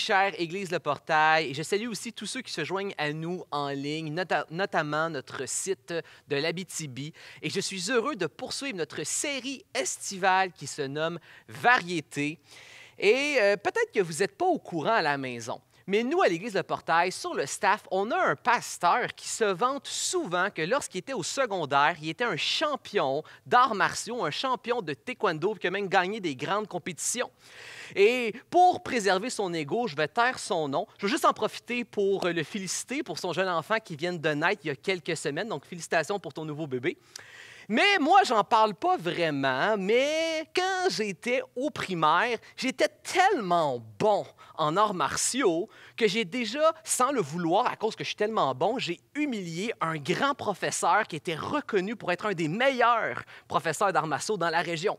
chère Église Le Portail. Et je salue aussi tous ceux qui se joignent à nous en ligne, notamment notre site de l'Abitibi. Et je suis heureux de poursuivre notre série estivale qui se nomme Variété. Et euh, peut-être que vous n'êtes pas au courant à la maison. Mais nous, à l'Église Le Portail, sur le staff, on a un pasteur qui se vante souvent que lorsqu'il était au secondaire, il était un champion d'arts martiaux, un champion de taekwondo, qui a même gagné des grandes compétitions. Et pour préserver son ego, je vais taire son nom. Je veux juste en profiter pour le féliciter pour son jeune enfant qui vient de naître il y a quelques semaines. Donc, félicitations pour ton nouveau bébé. Mais moi, j'en parle pas vraiment, mais quand j'étais au primaire, j'étais tellement bon en arts martiaux que j'ai déjà, sans le vouloir, à cause que je suis tellement bon, j'ai humilié un grand professeur qui était reconnu pour être un des meilleurs professeurs d'arts martiaux dans la région.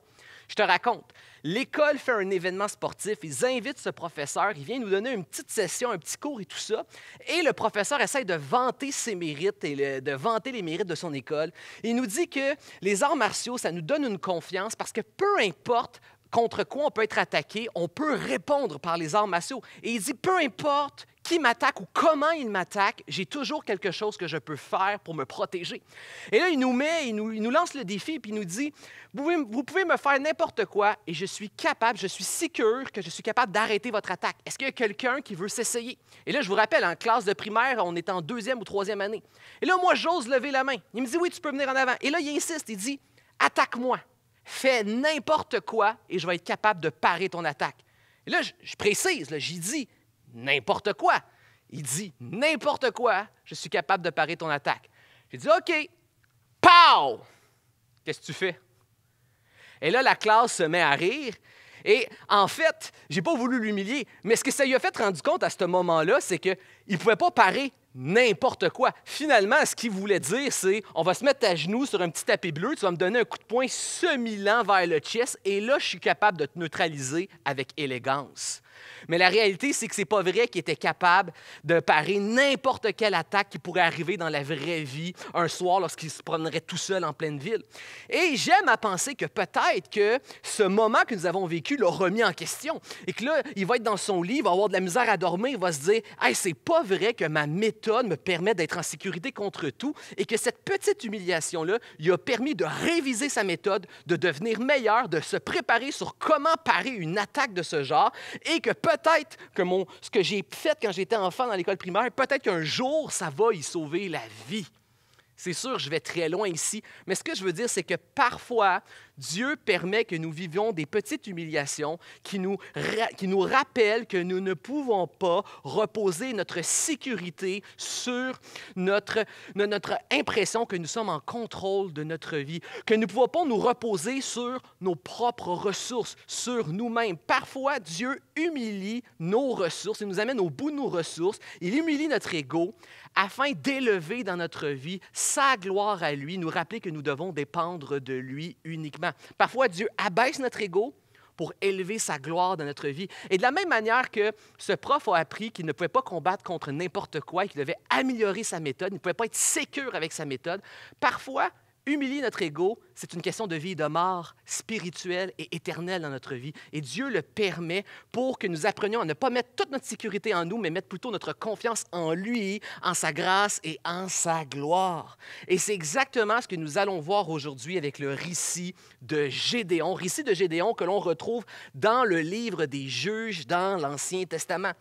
Je te raconte. L'école fait un événement sportif, ils invitent ce professeur, il vient nous donner une petite session, un petit cours et tout ça. Et le professeur essaie de vanter ses mérites et de vanter les mérites de son école. Il nous dit que les arts martiaux, ça nous donne une confiance parce que peu importe contre quoi on peut être attaqué, on peut répondre par les arts martiaux. Et il dit, peu importe qui m'attaque ou comment il m'attaque, j'ai toujours quelque chose que je peux faire pour me protéger. Et là, il nous met, il nous, il nous lance le défi, puis il nous dit, vous pouvez, me faire n'importe quoi et je suis capable, je suis sûr que je suis capable d'arrêter votre attaque. Est-ce qu'il y a quelqu'un qui veut s'essayer? Et là, je vous rappelle, en classe de primaire, on est en deuxième ou troisième année. Et là, moi, j'ose lever la main. Il me dit, oui, tu peux venir en avant. Et là, il insiste, il dit, attaque-moi. Fais n'importe quoi et je vais être capable de parer ton attaque. Et là, je, je précise, j'y dis, n'importe quoi. Il dit n'importe quoi, je suis capable de parer ton attaque. J'ai dit OK, pow! Qu'est-ce que tu fais? Et là, la classe se met à rire. Et en fait, j'ai pas voulu l'humilier, mais ce que ça lui a fait rendre compte à ce moment-là, c'est qu'il ne pouvait pas parer n'importe quoi. Finalement, ce qu'il voulait dire, c'est on va se mettre à genoux sur un petit tapis bleu, tu vas me donner un coup de poing semi-lent vers le chest, et là, je suis capable de te neutraliser avec élégance. Mais la réalité, c'est que c'est pas vrai qu'il était capable de parer n'importe quelle attaque qui pourrait arriver dans la vraie vie un soir lorsqu'il se promenerait tout seul en pleine ville. Et j'aime à penser que peut-être que ce moment que nous avons vécu l'a remis en question et que là, il va être dans son lit, il va avoir de la misère à dormir, il va se dire "Hey, c'est pas vrai que ma méthode me permet d'être en sécurité contre tout et que cette petite humiliation là, lui a permis de réviser sa méthode, de devenir meilleur, de se préparer sur comment parer une attaque de ce genre et que peut-être que mon, ce que j'ai fait quand j'étais enfant dans l'école primaire, peut-être qu'un jour, ça va y sauver la vie. C'est sûr, je vais très loin ici, mais ce que je veux dire, c'est que parfois, Dieu permet que nous vivions des petites humiliations qui nous, qui nous rappellent que nous ne pouvons pas reposer notre sécurité sur notre, notre impression que nous sommes en contrôle de notre vie, que nous ne pouvons pas nous reposer sur nos propres ressources, sur nous-mêmes. Parfois, Dieu humilie nos ressources, il nous amène au bout de nos ressources, il humilie notre ego afin d'élever dans notre vie sa gloire à lui, nous rappeler que nous devons dépendre de lui uniquement. Parfois, Dieu abaisse notre ego pour élever sa gloire dans notre vie. Et de la même manière que ce prof a appris qu'il ne pouvait pas combattre contre n'importe quoi et qu'il devait améliorer sa méthode, il ne pouvait pas être sécure avec sa méthode, parfois, humilier notre ego, c'est une question de vie et de mort spirituelle et éternelle dans notre vie. Et Dieu le permet pour que nous apprenions à ne pas mettre toute notre sécurité en nous, mais mettre plutôt notre confiance en lui, en sa grâce et en sa gloire. Et c'est exactement ce que nous allons voir aujourd'hui avec le récit de Gédéon, récit de Gédéon que l'on retrouve dans le livre des juges dans l'Ancien Testament.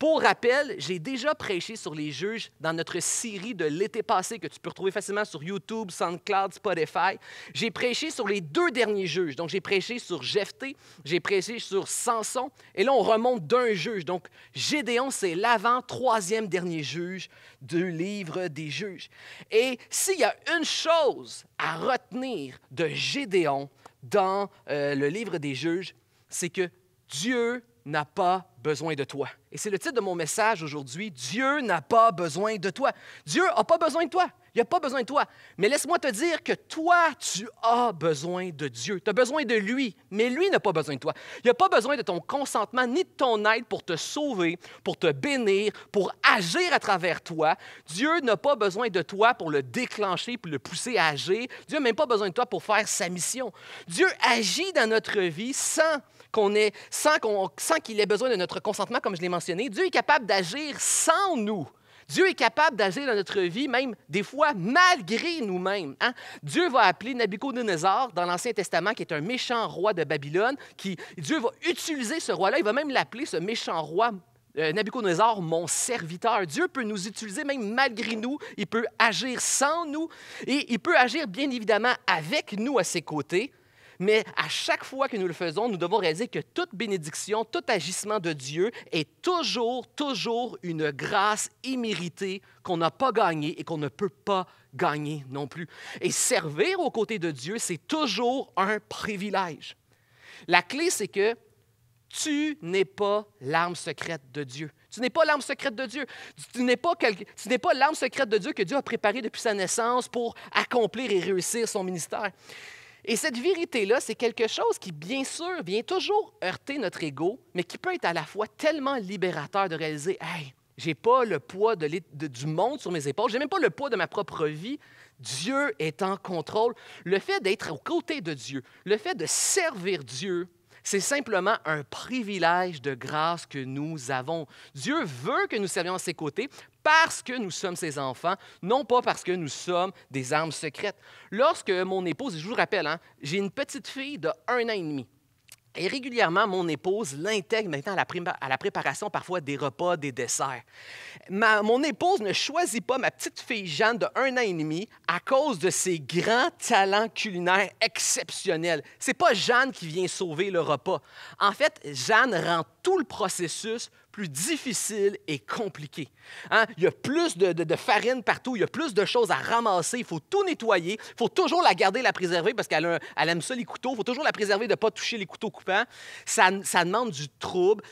Pour rappel, j'ai déjà prêché sur les juges dans notre série de l'été passé que tu peux retrouver facilement sur YouTube, SoundCloud, Spotify. J'ai prêché sur les deux derniers juges. Donc, j'ai prêché sur Jephthé, j'ai prêché sur Samson. Et là, on remonte d'un juge. Donc, Gédéon, c'est l'avant troisième dernier juge du livre des juges. Et s'il y a une chose à retenir de Gédéon dans euh, le livre des juges, c'est que Dieu n'a pas besoin de toi. Et c'est le titre de mon message aujourd'hui. Dieu n'a pas besoin de toi. Dieu n'a pas besoin de toi. Il n'a pas besoin de toi. Mais laisse-moi te dire que toi, tu as besoin de Dieu. Tu as besoin de lui, mais lui n'a pas besoin de toi. Il n'a pas besoin de ton consentement ni de ton aide pour te sauver, pour te bénir, pour agir à travers toi. Dieu n'a pas besoin de toi pour le déclencher, pour le pousser à agir. Dieu n'a même pas besoin de toi pour faire sa mission. Dieu agit dans notre vie sans qu'on est, sans, qu'on, qu'il ait besoin de notre consentement, comme je l'ai mentionné. Dieu est capable d'agir sans nous. Dieu est capable d'agir dans notre vie, même des fois malgré nous-mêmes. Hein. Dieu va appeler Nabucodonosor dans l'Ancien Testament, qui est un méchant roi de Babylone, qui Dieu va utiliser ce roi-là. Il va même l'appeler ce méchant roi. Euh, Nabucodonosor Nabuchodonosor, mon serviteur. Dieu peut nous utiliser même malgré nous. Il peut agir sans nous et il peut agir bien évidemment avec nous à ses côtés. Mais à chaque fois que nous le faisons, nous devons réaliser que toute bénédiction, tout agissement de Dieu est toujours, toujours une grâce imméritée qu'on n'a pas gagnée et qu'on ne peut pas gagner non plus. Et servir aux côtés de Dieu, c'est toujours un privilège. La clé, c'est que tu n'es pas l'arme secrète de Dieu. Tu n'es pas l'arme secrète de Dieu. Tu n'es pas, n'es pas l'arme secrète de Dieu que Dieu a préparée depuis sa naissance pour accomplir et réussir son ministère. Et cette vérité-là, c'est quelque chose qui, bien sûr, vient toujours heurter notre ego, mais qui peut être à la fois tellement libérateur de réaliser Hey, j'ai pas le poids de de, du monde sur mes épaules, j'ai même pas le poids de ma propre vie. Dieu est en contrôle. Le fait d'être aux côtés de Dieu, le fait de servir Dieu, c'est simplement un privilège de grâce que nous avons. Dieu veut que nous servions à ses côtés parce que nous sommes ses enfants, non pas parce que nous sommes des armes secrètes. Lorsque mon épouse, je vous rappelle, hein, j'ai une petite fille de un an et demi. Et régulièrement, mon épouse l'intègre maintenant à la, préparation parfois des repas, des desserts. Ma, mon épouse ne choisit pas ma petite fille Jeanne de un an et demi à cause de ses grands talents culinaires exceptionnels. C'est pas Jeanne qui vient sauver le repas. En fait, Jeanne rend tout le processus plus difficile et compliqué. Hein? Il y a plus de, farine partout, il y a plus de choses à ramasser, il faut tout nettoyer, il faut toujours la garder, la préserver parce qu'elle aime ça les couteaux, il faut toujours la préserver de ne pas toucher les couteaux coupants. Ça, demande du trouble,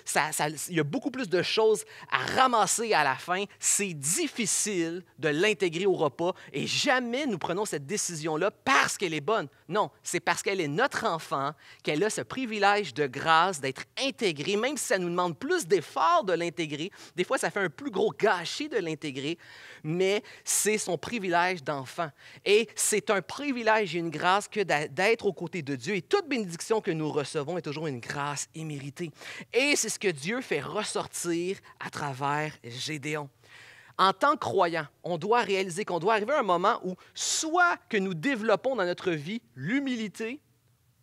il y a beaucoup plus de choses à ramasser à la fin. C'est difficile de l'intégrer au repas et jamais nous prenons cette décision-là parce qu'elle est bonne. Non, c'est parce qu'elle est notre enfant qu'elle a ce privilège de grâce d'être intégrée, même si ça nous demande plus d'efforts de l'intégrer. Des fois, ça fait un plus gros gâchis de l'intégrer, mais c'est son privilège d'enfant. Et c'est un privilège et une grâce que d'être aux côtés de Dieu. Et toute bénédiction que nous recevons est toujours une grâce imméritée. Et c'est ce que Dieu fait ressortir à travers Gédéon en tant que croyant, on doit réaliser qu'on doit arriver à un moment où soit que nous développons dans notre vie l'humilité,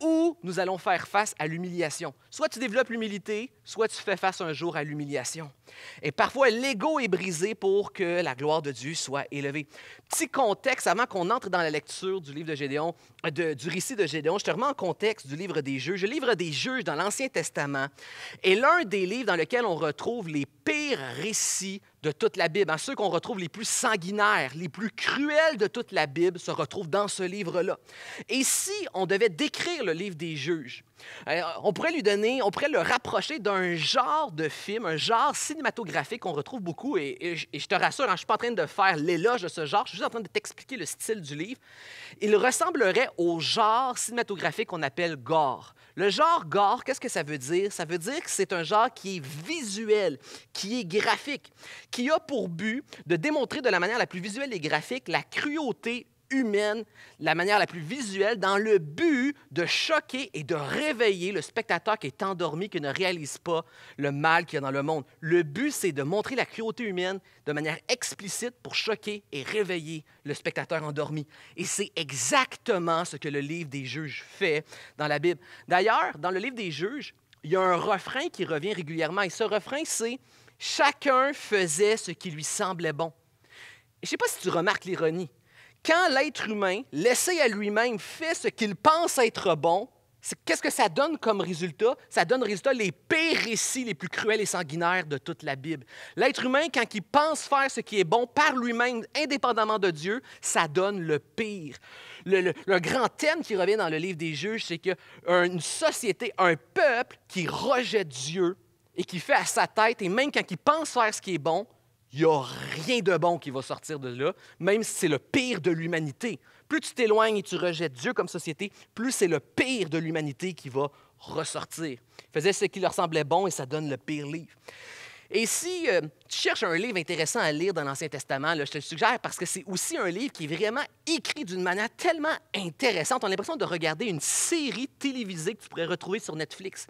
ou nous allons faire face à l'humiliation. Soit tu développes l'humilité, soit tu fais face un jour à l'humiliation. Et parfois, l'ego est brisé pour que la gloire de Dieu soit élevée. Petit contexte avant qu'on entre dans la lecture du livre de Gédéon, du récit de Gédéon. Je te remets en contexte du livre des Juges. Le livre des Juges dans l'Ancien Testament est l'un des livres dans lequel on retrouve les pires récits de toute la Bible. Hein, ceux qu'on retrouve les plus sanguinaires, les plus cruels de toute la Bible se retrouvent dans ce livre-là. Et si on devait décrire le livre des juges, euh, on pourrait lui donner, on pourrait le rapprocher d'un genre de film, un genre cinématographique qu'on retrouve beaucoup. Et, je te rassure, hein, je ne suis pas en train de faire l'éloge de ce genre, je suis juste en train de t'expliquer le style du livre. Il ressemblerait au genre cinématographique qu'on appelle gore. Le genre gore, qu'est-ce que ça veut dire? Ça veut dire que c'est un genre qui est visuel, qui est graphique, qui a pour but de démontrer de la manière la plus visuelle et graphique la cruauté humaine, la manière la plus visuelle, dans le but de choquer et de réveiller le spectateur qui est endormi, qui ne réalise pas le mal qu'il y a dans le monde. Le but, c'est de montrer la cruauté humaine de manière explicite pour choquer et réveiller le spectateur endormi. Et c'est exactement ce que le livre des juges fait dans la Bible. D'ailleurs, dans le livre des juges, il y a un refrain qui revient régulièrement. Et ce refrain, c'est Chacun faisait ce qui lui semblait bon. Et je ne sais pas si tu remarques l'ironie quand l'être humain, laissé à lui-même, fait ce qu'il pense être bon, qu'est-ce que ça donne comme résultat? Ça donne résultat les pires récits, les plus cruels et sanguinaires de toute la Bible. L'être humain, quand il pense faire ce qui est bon par lui-même, indépendamment de Dieu, ça donne le pire. Le, grand thème qui revient dans le livre des juges, c'est qu'une société, un peuple qui rejette Dieu et qui fait à sa tête, et même quand il pense faire ce qui est bon, il n'y a rien de bon qui va sortir de là, même si c'est le pire de l'humanité. Plus tu t'éloignes et tu rejettes Dieu comme société, plus c'est le pire de l'humanité qui va ressortir. Ils faisaient ce qui leur semblait bon et ça donne le pire livre. Et si euh, tu cherches un livre intéressant à lire dans l'Ancien Testament, je te le suggère parce que c'est aussi un livre qui est vraiment écrit d'une manière tellement intéressante. On a l'impression de regarder une série télévisée que tu pourrais retrouver sur Netflix.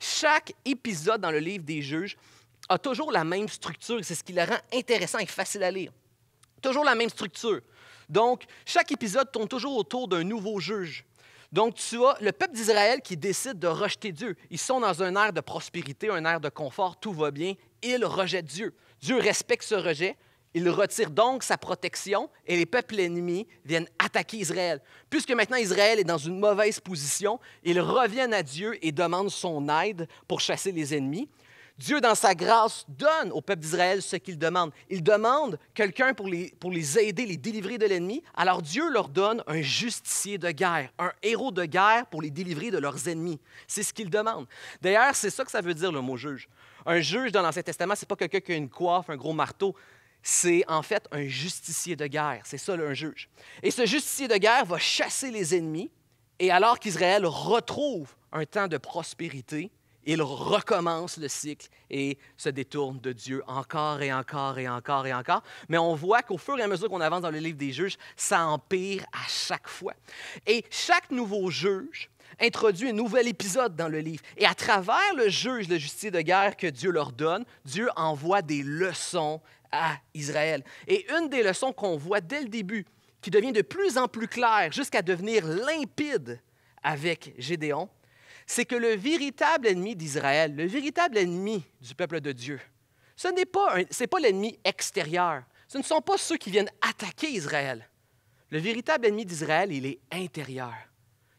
Chaque épisode dans le livre des juges a toujours la même structure. C'est ce qui la rend intéressant et facile à lire. Toujours la même structure. Donc, chaque épisode tourne toujours autour d'un nouveau juge. Donc, tu as le peuple d'Israël qui décide de rejeter Dieu. Ils sont dans un air de prospérité, un air de confort, tout va bien. Ils rejettent Dieu. Dieu respecte ce rejet. Il retire donc sa protection et les peuples ennemis viennent attaquer Israël. Puisque maintenant Israël est dans une mauvaise position, ils reviennent à Dieu et demandent son aide pour chasser les ennemis. Dieu, dans sa grâce, donne au peuple d'Israël ce qu'il demande. Il demande quelqu'un pour les, aider, les délivrer de l'ennemi. Alors Dieu leur donne un justicier de guerre, un héros de guerre pour les délivrer de leurs ennemis. C'est ce qu'il demande. D'ailleurs, c'est ça que ça veut dire le mot juge. Un juge dans l'Ancien Testament, c'est pas quelqu'un qui a une coiffe, un gros marteau c'est en fait un justicier de guerre. C'est ça, un juge. Et ce justicier de guerre va chasser les ennemis. Et alors qu'Israël retrouve un temps de prospérité, il recommence le cycle et se détourne de Dieu encore et encore et encore et encore. Mais on voit qu'au fur et à mesure qu'on avance dans le livre des juges, ça empire à chaque fois. Et chaque nouveau juge introduit un nouvel épisode dans le livre. Et à travers le juge, de justice de guerre que Dieu leur donne, Dieu envoie des leçons à Israël. Et une des leçons qu'on voit dès le début, qui devient de plus en plus claire jusqu'à devenir limpide avec Gédéon, c'est que le véritable ennemi d'Israël, le véritable ennemi du peuple de Dieu, ce n'est pas, pas l'ennemi extérieur. Ce ne sont pas ceux qui viennent attaquer Israël. Le véritable ennemi d'Israël, il est intérieur.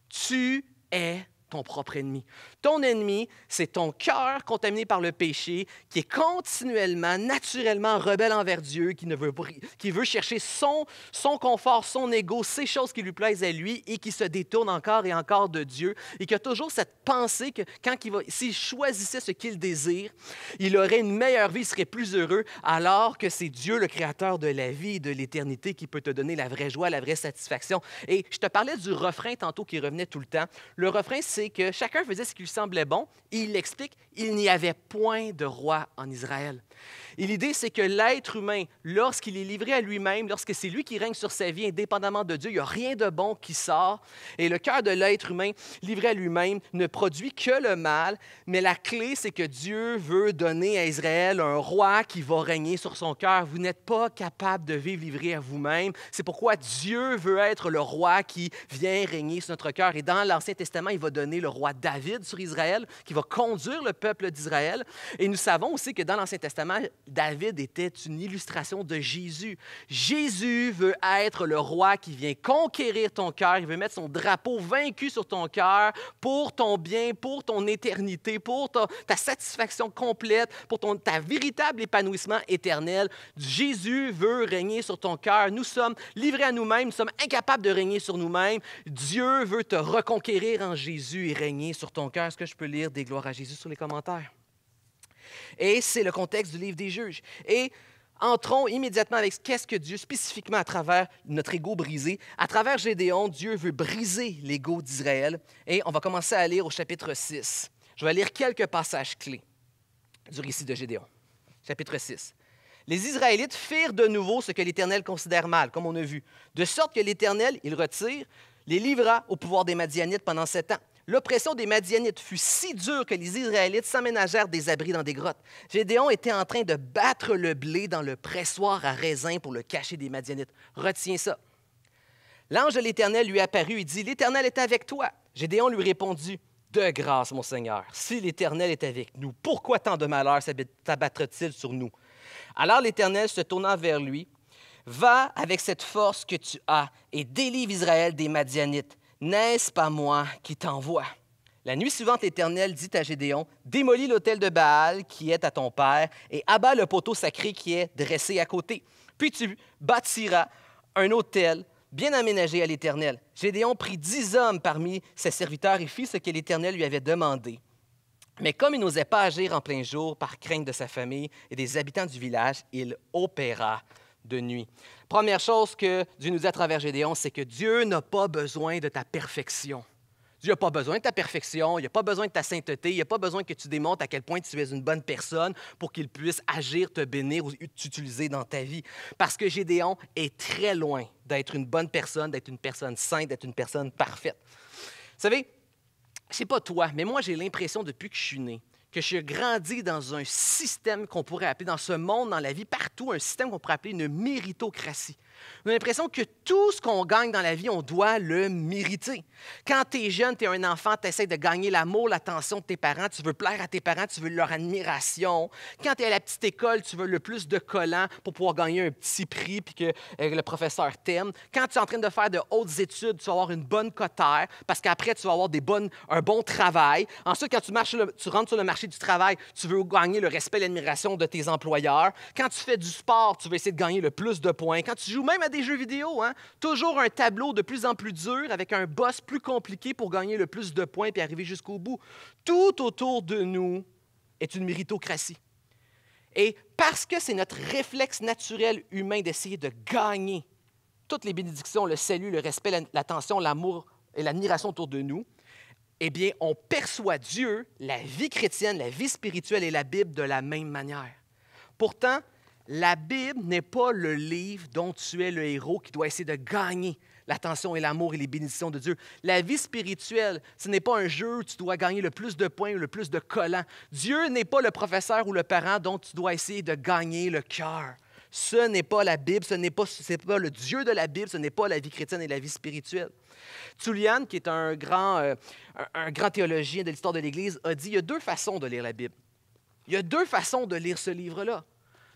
Tu es ton propre ennemi. Ton ennemi, c'est ton cœur contaminé par le péché qui est continuellement, naturellement rebelle envers Dieu, qui, ne veut, qui veut chercher son, son confort, son ego, ces choses qui lui plaisent à lui et qui se détourne encore et encore de Dieu et qui a toujours cette pensée que quand va, s'il choisissait ce qu'il désire, il aurait une meilleure vie, il serait plus heureux, alors que c'est Dieu, le créateur de la vie et de l'éternité, qui peut te donner la vraie joie, la vraie satisfaction. Et je te parlais du refrain tantôt qui revenait tout le temps. Le refrain, c'est c'est que chacun faisait ce qui lui semblait bon, et il explique il n'y avait point de roi en Israël. Et l'idée, c'est que l'être humain, lorsqu'il est livré à lui-même, lorsque c'est lui qui règne sur sa vie, indépendamment de Dieu, il n'y a rien de bon qui sort. Et le cœur de l'être humain, livré à lui-même, ne produit que le mal. Mais la clé, c'est que Dieu veut donner à Israël un roi qui va régner sur son cœur. Vous n'êtes pas capable de vivre livré à vous-même. C'est pourquoi Dieu veut être le roi qui vient régner sur notre cœur. Et dans l'Ancien Testament, il va donner le roi David sur Israël, qui va conduire le peuple d'Israël. Et nous savons aussi que dans l'Ancien Testament, David était une illustration de Jésus. Jésus veut être le roi qui vient conquérir ton cœur. Il veut mettre son drapeau vaincu sur ton cœur pour ton bien, pour ton éternité, pour ta, satisfaction complète, pour ton, ta véritable épanouissement éternel. Jésus veut régner sur ton cœur. Nous sommes livrés à nous-mêmes, nous sommes incapables de régner sur nous-mêmes. Dieu veut te reconquérir en Jésus et régner sur ton cœur. Est-ce que je peux lire des gloires à Jésus sur les commentaires? Et c'est le contexte du livre des juges. Et entrons immédiatement avec qu'est-ce que Dieu, spécifiquement à travers notre ego brisé, à travers Gédéon, Dieu veut briser l'ego d'Israël. Et on va commencer à lire au chapitre 6. Je vais lire quelques passages clés du récit de Gédéon. Chapitre 6. Les Israélites firent de nouveau ce que l'Éternel considère mal, comme on a vu, de sorte que l'Éternel, il retire, les livra au pouvoir des Madianites pendant sept ans. L'oppression des Madianites fut si dure que les Israélites s'aménagèrent des abris dans des grottes. Gédéon était en train de battre le blé dans le pressoir à raisin pour le cacher des Madianites. Retiens ça. L'ange de l'Éternel lui apparut et dit L'Éternel est avec toi. Gédéon lui répondit De grâce, mon Seigneur, si l'Éternel est avec nous, pourquoi tant de malheur s'abattra-t-il sur nous Alors l'Éternel se tourna vers lui Va avec cette force que tu as et délivre Israël des Madianites. N'est-ce pas moi qui t'envoie? La nuit suivante, l'Éternel dit à Gédéon, Démolis l'hôtel de Baal qui est à ton père et abats le poteau sacré qui est dressé à côté. Puis tu bâtiras un hôtel bien aménagé à l'Éternel. Gédéon prit dix hommes parmi ses serviteurs et fit ce que l'Éternel lui avait demandé. Mais comme il n'osait pas agir en plein jour par crainte de sa famille et des habitants du village, il opéra de nuit. Première chose que Dieu nous dit à travers Gédéon, c'est que Dieu n'a pas besoin de ta perfection. Dieu n'a pas besoin de ta perfection, il n'a pas besoin de ta sainteté, il n'a pas besoin que tu démontres à quel point tu es une bonne personne pour qu'il puisse agir, te bénir ou t'utiliser dans ta vie. Parce que Gédéon est très loin d'être une bonne personne, d'être une personne sainte, d'être une personne parfaite. Vous savez, c'est pas toi, mais moi j'ai l'impression depuis que je suis né que suis grandi dans un système qu'on pourrait appeler, dans ce monde, dans la vie, partout, un système qu'on pourrait appeler une méritocratie. On a l'impression que tout ce qu'on gagne dans la vie, on doit le mériter. Quand tu es jeune, tu es un enfant, tu essaies de gagner l'amour, l'attention de tes parents, tu veux plaire à tes parents, tu veux leur admiration. Quand tu es à la petite école, tu veux le plus de collants pour pouvoir gagner un petit prix puis que euh, le professeur t'aime. Quand tu es en train de faire de hautes études, tu vas avoir une bonne cotère parce qu'après, tu vas avoir des bonnes, un bon travail. Ensuite, quand tu, rentres sur le marché du travail, tu veux gagner le respect et l'admiration de tes employeurs. Quand tu fais du sport, tu veux essayer de gagner le plus de points. Quand tu joues même à des jeux vidéo. Hein. Toujours un tableau de plus en plus dur avec un boss plus compliqué pour gagner le plus de points puis arriver jusqu'au bout. Tout autour de nous est une méritocratie. Et parce que c'est notre réflexe naturel humain d'essayer de gagner toutes les bénédictions, le salut, le respect, l'attention, l'amour et l'admiration autour de nous, eh bien, on perçoit Dieu, la vie chrétienne, la vie spirituelle et la Bible de la même manière. Pourtant, la Bible n'est pas le livre dont tu es le héros qui doit essayer de gagner l'attention et l'amour et les bénédictions de Dieu. La vie spirituelle, ce n'est pas un jeu où tu dois gagner le plus de points ou le plus de collants. Dieu n'est pas le professeur ou le parent dont tu dois essayer de gagner le cœur. Ce n'est pas la Bible, ce n'est pas, le Dieu de la Bible, ce n'est pas la vie chrétienne et la vie spirituelle. Tullian, qui est un grand, euh, un grand théologien de l'histoire de l'Église, a dit il y a deux façons de lire la Bible. Il y a deux façons de lire ce livre-là.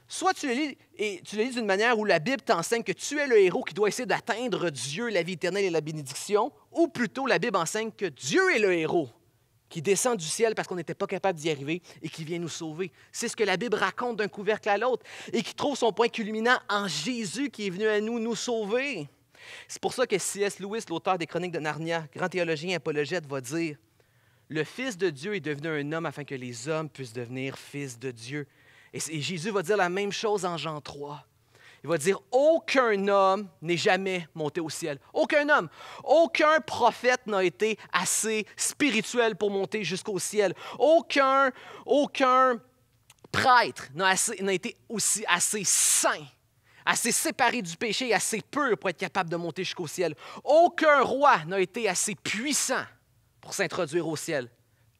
Soit tu le lis et tu lis d'une manière où la Bible t'enseigne que tu es le héros qui doit essayer d'atteindre Dieu, la vie éternelle et la bénédiction, ou plutôt la Bible enseigne que Dieu est le héros qui descend du ciel parce qu'on n'était pas capable d'y arriver et qui vient nous sauver. C'est ce que la Bible raconte d'un couvercle à l'autre et qui trouve son point culminant en Jésus qui est venu à nous nous sauver. C'est pour ça que C.S. Lewis, l'auteur des Chroniques de Narnia, grand théologien apologète, va dire Le Fils de Dieu est devenu un homme afin que les hommes puissent devenir fils de Dieu. Et, Jésus va dire la même chose en Jean 3. Il va dire, aucun homme n'est jamais monté au ciel. Aucun homme. Aucun prophète n'a été assez spirituel pour monter jusqu'au ciel. Aucun, prêtre n'a été aussi assez saint, assez séparé du péché, assez pur pour être capable de monter jusqu'au ciel. Aucun roi n'a été assez puissant pour s'introduire au ciel.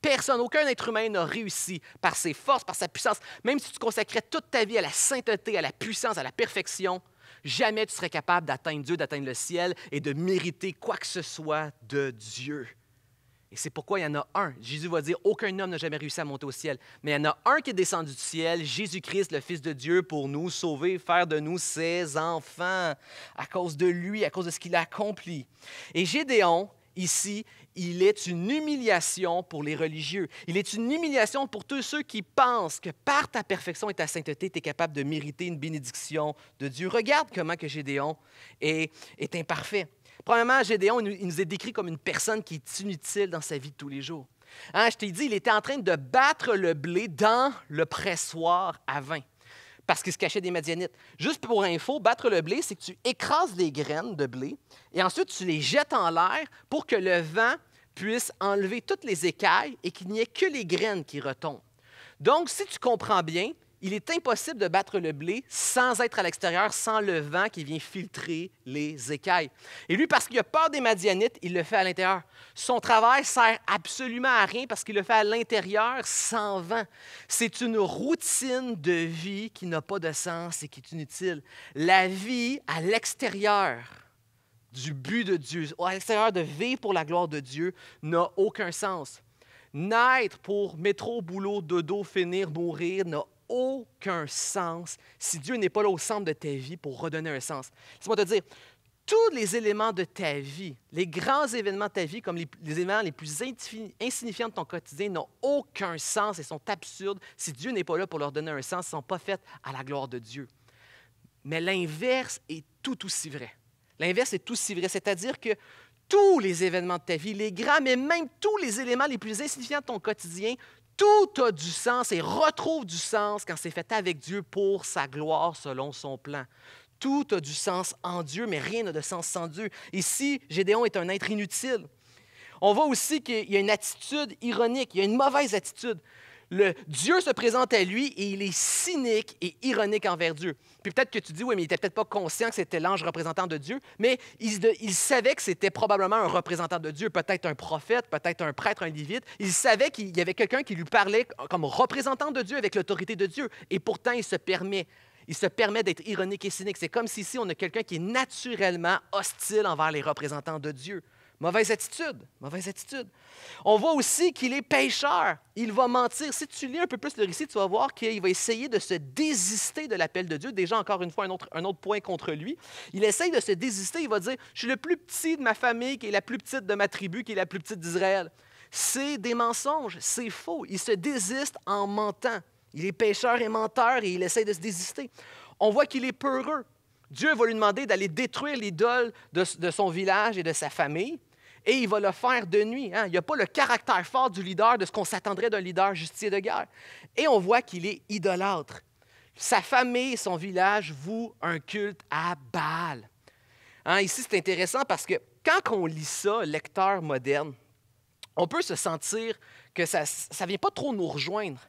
Personne, aucun être humain n'a réussi par ses forces, par sa puissance. Même si tu consacrais toute ta vie à la sainteté, à la puissance, à la perfection, jamais tu serais capable d'atteindre Dieu, d'atteindre le ciel et de mériter quoi que ce soit de Dieu. Et c'est pourquoi il y en a un. Jésus va dire, aucun homme n'a jamais réussi à monter au ciel. Mais il y en a un qui est descendu du ciel, Jésus-Christ, le Fils de Dieu, pour nous sauver, faire de nous ses enfants, à cause de lui, à cause de ce qu'il a accompli. Et Gédéon, ici, il est une humiliation pour les religieux. Il est une humiliation pour tous ceux qui pensent que par ta perfection et ta sainteté, tu es capable de mériter une bénédiction de Dieu. Regarde comment Gédéon est, est imparfait. Premièrement, Gédéon, il nous est décrit comme une personne qui est inutile dans sa vie de tous les jours. Hein, je t'ai dit, il était en train de battre le blé dans le pressoir à vin parce qu'il se cachait des médianites. Juste pour info, battre le blé, c'est que tu écrases les graines de blé et ensuite tu les jettes en l'air pour que le vent puisse enlever toutes les écailles et qu'il n'y ait que les graines qui retombent. Donc, si tu comprends bien, il est impossible de battre le blé sans être à l'extérieur, sans le vent qui vient filtrer les écailles. Et lui, parce qu'il a peur des madianites, il le fait à l'intérieur. Son travail sert absolument à rien parce qu'il le fait à l'intérieur sans vent. C'est une routine de vie qui n'a pas de sens et qui est inutile. La vie à l'extérieur du but de Dieu, à l'extérieur de vivre pour la gloire de Dieu, n'a aucun sens. Naître pour métro, boulot, dodo, finir, mourir n'a aucun sens si Dieu n'est pas là au centre de ta vie pour redonner un sens. C'est moi te dire, tous les éléments de ta vie, les grands événements de ta vie, comme les, événements éléments les plus insignifiants de ton quotidien, n'ont aucun sens et sont absurdes si Dieu n'est pas là pour leur donner un sens, ne sont pas faits à la gloire de Dieu. Mais l'inverse est tout aussi vrai. L'inverse est tout aussi vrai, c'est-à-dire que tous les événements de ta vie, les grands, mais même tous les éléments les plus insignifiants de ton quotidien, tout a du sens et retrouve du sens quand c'est fait avec Dieu pour sa gloire selon son plan. Tout a du sens en Dieu, mais rien n'a de sens sans Dieu. Ici, Gédéon est un être inutile. On voit aussi qu'il y a une attitude ironique, il y a une mauvaise attitude le, Dieu se présente à lui et il est cynique et ironique envers Dieu. Puis peut-être que tu dis, oui, mais il n'était peut-être pas conscient que c'était l'ange représentant de Dieu, mais il, savait que c'était probablement un représentant de Dieu, peut-être un prophète, peut-être un prêtre, un lévite. Il savait qu'il y avait quelqu'un qui lui parlait comme représentant de Dieu avec l'autorité de Dieu, et pourtant il se permet. Il se permet d'être ironique et cynique. C'est comme si ici, on a quelqu'un qui est naturellement hostile envers les représentants de Dieu. Mauvaise attitude, mauvaise attitude. On voit aussi qu'il est pécheur. Il va mentir. Si tu lis un peu plus le récit, tu vas voir qu'il va essayer de se désister de l'appel de Dieu. Déjà, encore une fois, un autre, point contre lui. Il essaye de se désister. Il va dire, je suis le plus petit de ma famille, qui est la plus petite de ma tribu, qui est la plus petite d'Israël. C'est des mensonges, c'est faux. Il se désiste en mentant. Il est pécheur et menteur et il essaye de se désister. On voit qu'il est peureux. Dieu va lui demander d'aller détruire l'idole de son village et de sa famille. Et il va le faire de nuit. Hein. Il n'y a pas le caractère fort du leader, de ce qu'on s'attendrait d'un leader justicier de guerre. Et on voit qu'il est idolâtre. Sa famille, et son village vouent un culte à Baal. Hein, ici, c'est intéressant parce que quand on lit ça, lecteur moderne, on peut se sentir que ça ne vient pas trop nous rejoindre,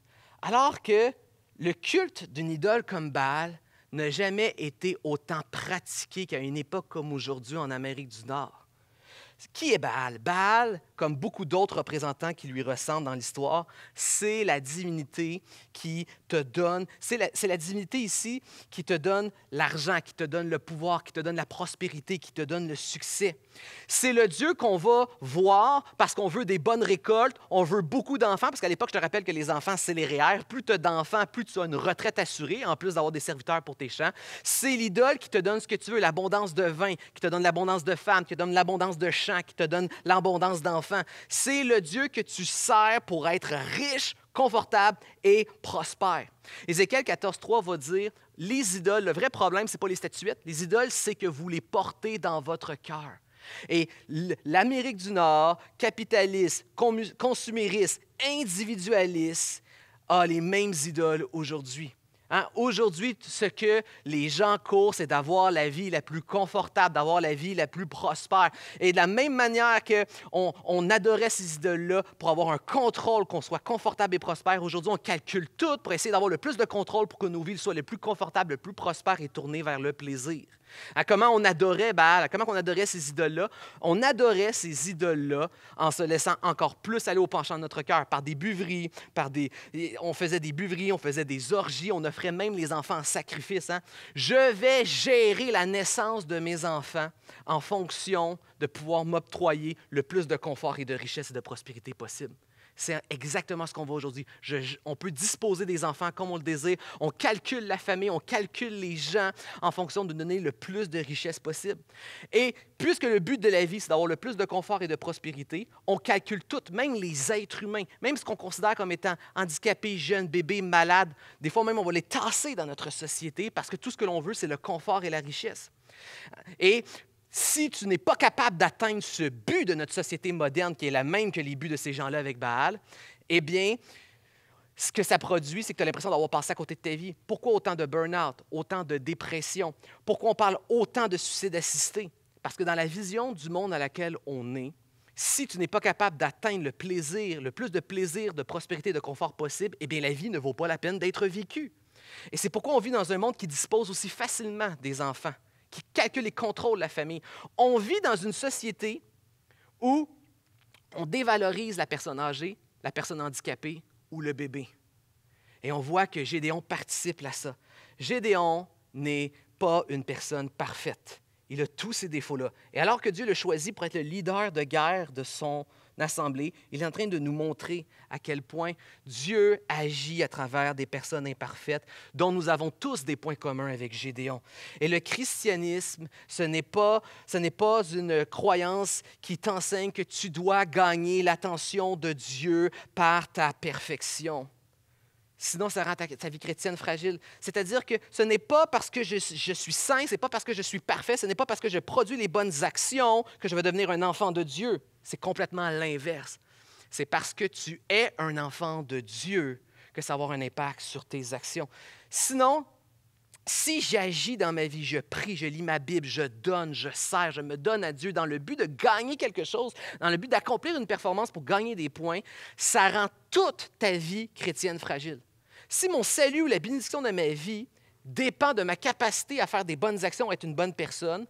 alors que le culte d'une idole comme Baal n'a jamais été autant pratiqué qu'à une époque comme aujourd'hui en Amérique du Nord. Qui est Baal? Baal, comme beaucoup d'autres représentants qui lui ressemblent dans l'histoire, c'est la divinité qui donne, c'est la, divinité ici qui te donne l'argent, qui te donne le pouvoir, qui te donne la prospérité, qui te donne le succès. C'est le Dieu qu'on va voir parce qu'on veut des bonnes récoltes, on veut beaucoup d'enfants, parce qu'à l'époque, je te rappelle que les enfants, c'est les e Plus tu as d'enfants, plus tu as une retraite assurée, en plus d'avoir des serviteurs pour tes champs. C'est l'idole qui te donne ce que tu veux, l'abondance de vin, qui te donne l'abondance de femmes, qui te donne l'abondance de champs, qui te donne l'abondance d'enfants. C'est le Dieu que tu sers pour être riche, confortable et prospère. Ézéchiel 14.3 va dire, les idoles, le vrai problème, ce n'est pas les statuettes, les idoles, c'est que vous les portez dans votre cœur. Et l'Amérique du Nord, capitaliste, consumériste, individualiste, a les mêmes idoles aujourd'hui. Hein? Aujourd'hui, ce que les gens courent, c'est d'avoir la vie la plus confortable, d'avoir la vie la plus prospère. Et de la même manière qu'on on adorait ces idoles-là pour avoir un contrôle, qu'on soit confortable et prospère, aujourd'hui, on calcule tout pour essayer d'avoir le plus de contrôle pour que nos villes soient les plus confortables, les plus prospères et tournées vers le plaisir à comment on adorait comment adorait ces idoles-là. On adorait ces idoles-là en se laissant encore plus aller au penchant de notre cœur par des buveries, par des, on faisait des buveries, on faisait des orgies, on offrait même les enfants en sacrifice. Hein. Je vais gérer la naissance de mes enfants en fonction de pouvoir m'octroyer le plus de confort et de richesse et de prospérité possible. C'est exactement ce qu'on voit aujourd'hui. on peut disposer des enfants comme on le désire. On calcule la famille, on calcule les gens en fonction de donner le plus de richesse possible. Et puisque le but de la vie, c'est d'avoir le plus de confort et de prospérité, on calcule tout, même les êtres humains, même ce qu'on considère comme étant handicapés, jeunes, bébés, malades. Des fois même, on va les tasser dans notre société parce que tout ce que l'on veut, c'est le confort et la richesse. Et si tu n'es pas capable d'atteindre ce but de notre société moderne, qui est la même que les buts de ces gens-là avec Baal, eh bien, ce que ça produit, c'est que tu as l'impression d'avoir passé à côté de ta vie. Pourquoi autant de burn-out, autant de dépression? Pourquoi on parle autant de suicide assisté? Parce que dans la vision du monde à laquelle on est, si tu n'es pas capable d'atteindre le plaisir, le plus de plaisir, de prospérité, de confort possible, eh bien, la vie ne vaut pas la peine d'être vécue. Et c'est pourquoi on vit dans un monde qui dispose aussi facilement des enfants qui calcule et contrôle la famille. On vit dans une société où on dévalorise la personne âgée, la personne handicapée ou le bébé. Et on voit que Gédéon participe à ça. Gédéon n'est pas une personne parfaite. Il a tous ces défauts-là. Et alors que Dieu le choisit pour être le leader de guerre de son l'assemblée il est en train de nous montrer à quel point Dieu agit à travers des personnes imparfaites dont nous avons tous des points communs avec Gédéon. Et le christianisme, ce n'est pas, une croyance qui t'enseigne que tu dois gagner l'attention de Dieu par ta perfection. Sinon, ça rend ta, vie chrétienne fragile. C'est-à-dire que ce n'est pas parce que je, je suis saint, ce n'est pas parce que je suis parfait, ce n'est pas parce que je produis les bonnes actions que je vais devenir un enfant de Dieu. C'est complètement l'inverse. C'est parce que tu es un enfant de Dieu que ça va avoir un impact sur tes actions. Sinon, si j'agis dans ma vie, je prie, je lis ma Bible, je donne, je sers, je me donne à Dieu dans le but de gagner quelque chose, dans le but d'accomplir une performance pour gagner des points, ça rend toute ta vie chrétienne fragile. Si mon salut ou la bénédiction de ma vie dépend de ma capacité à faire des bonnes actions, à être une bonne personne,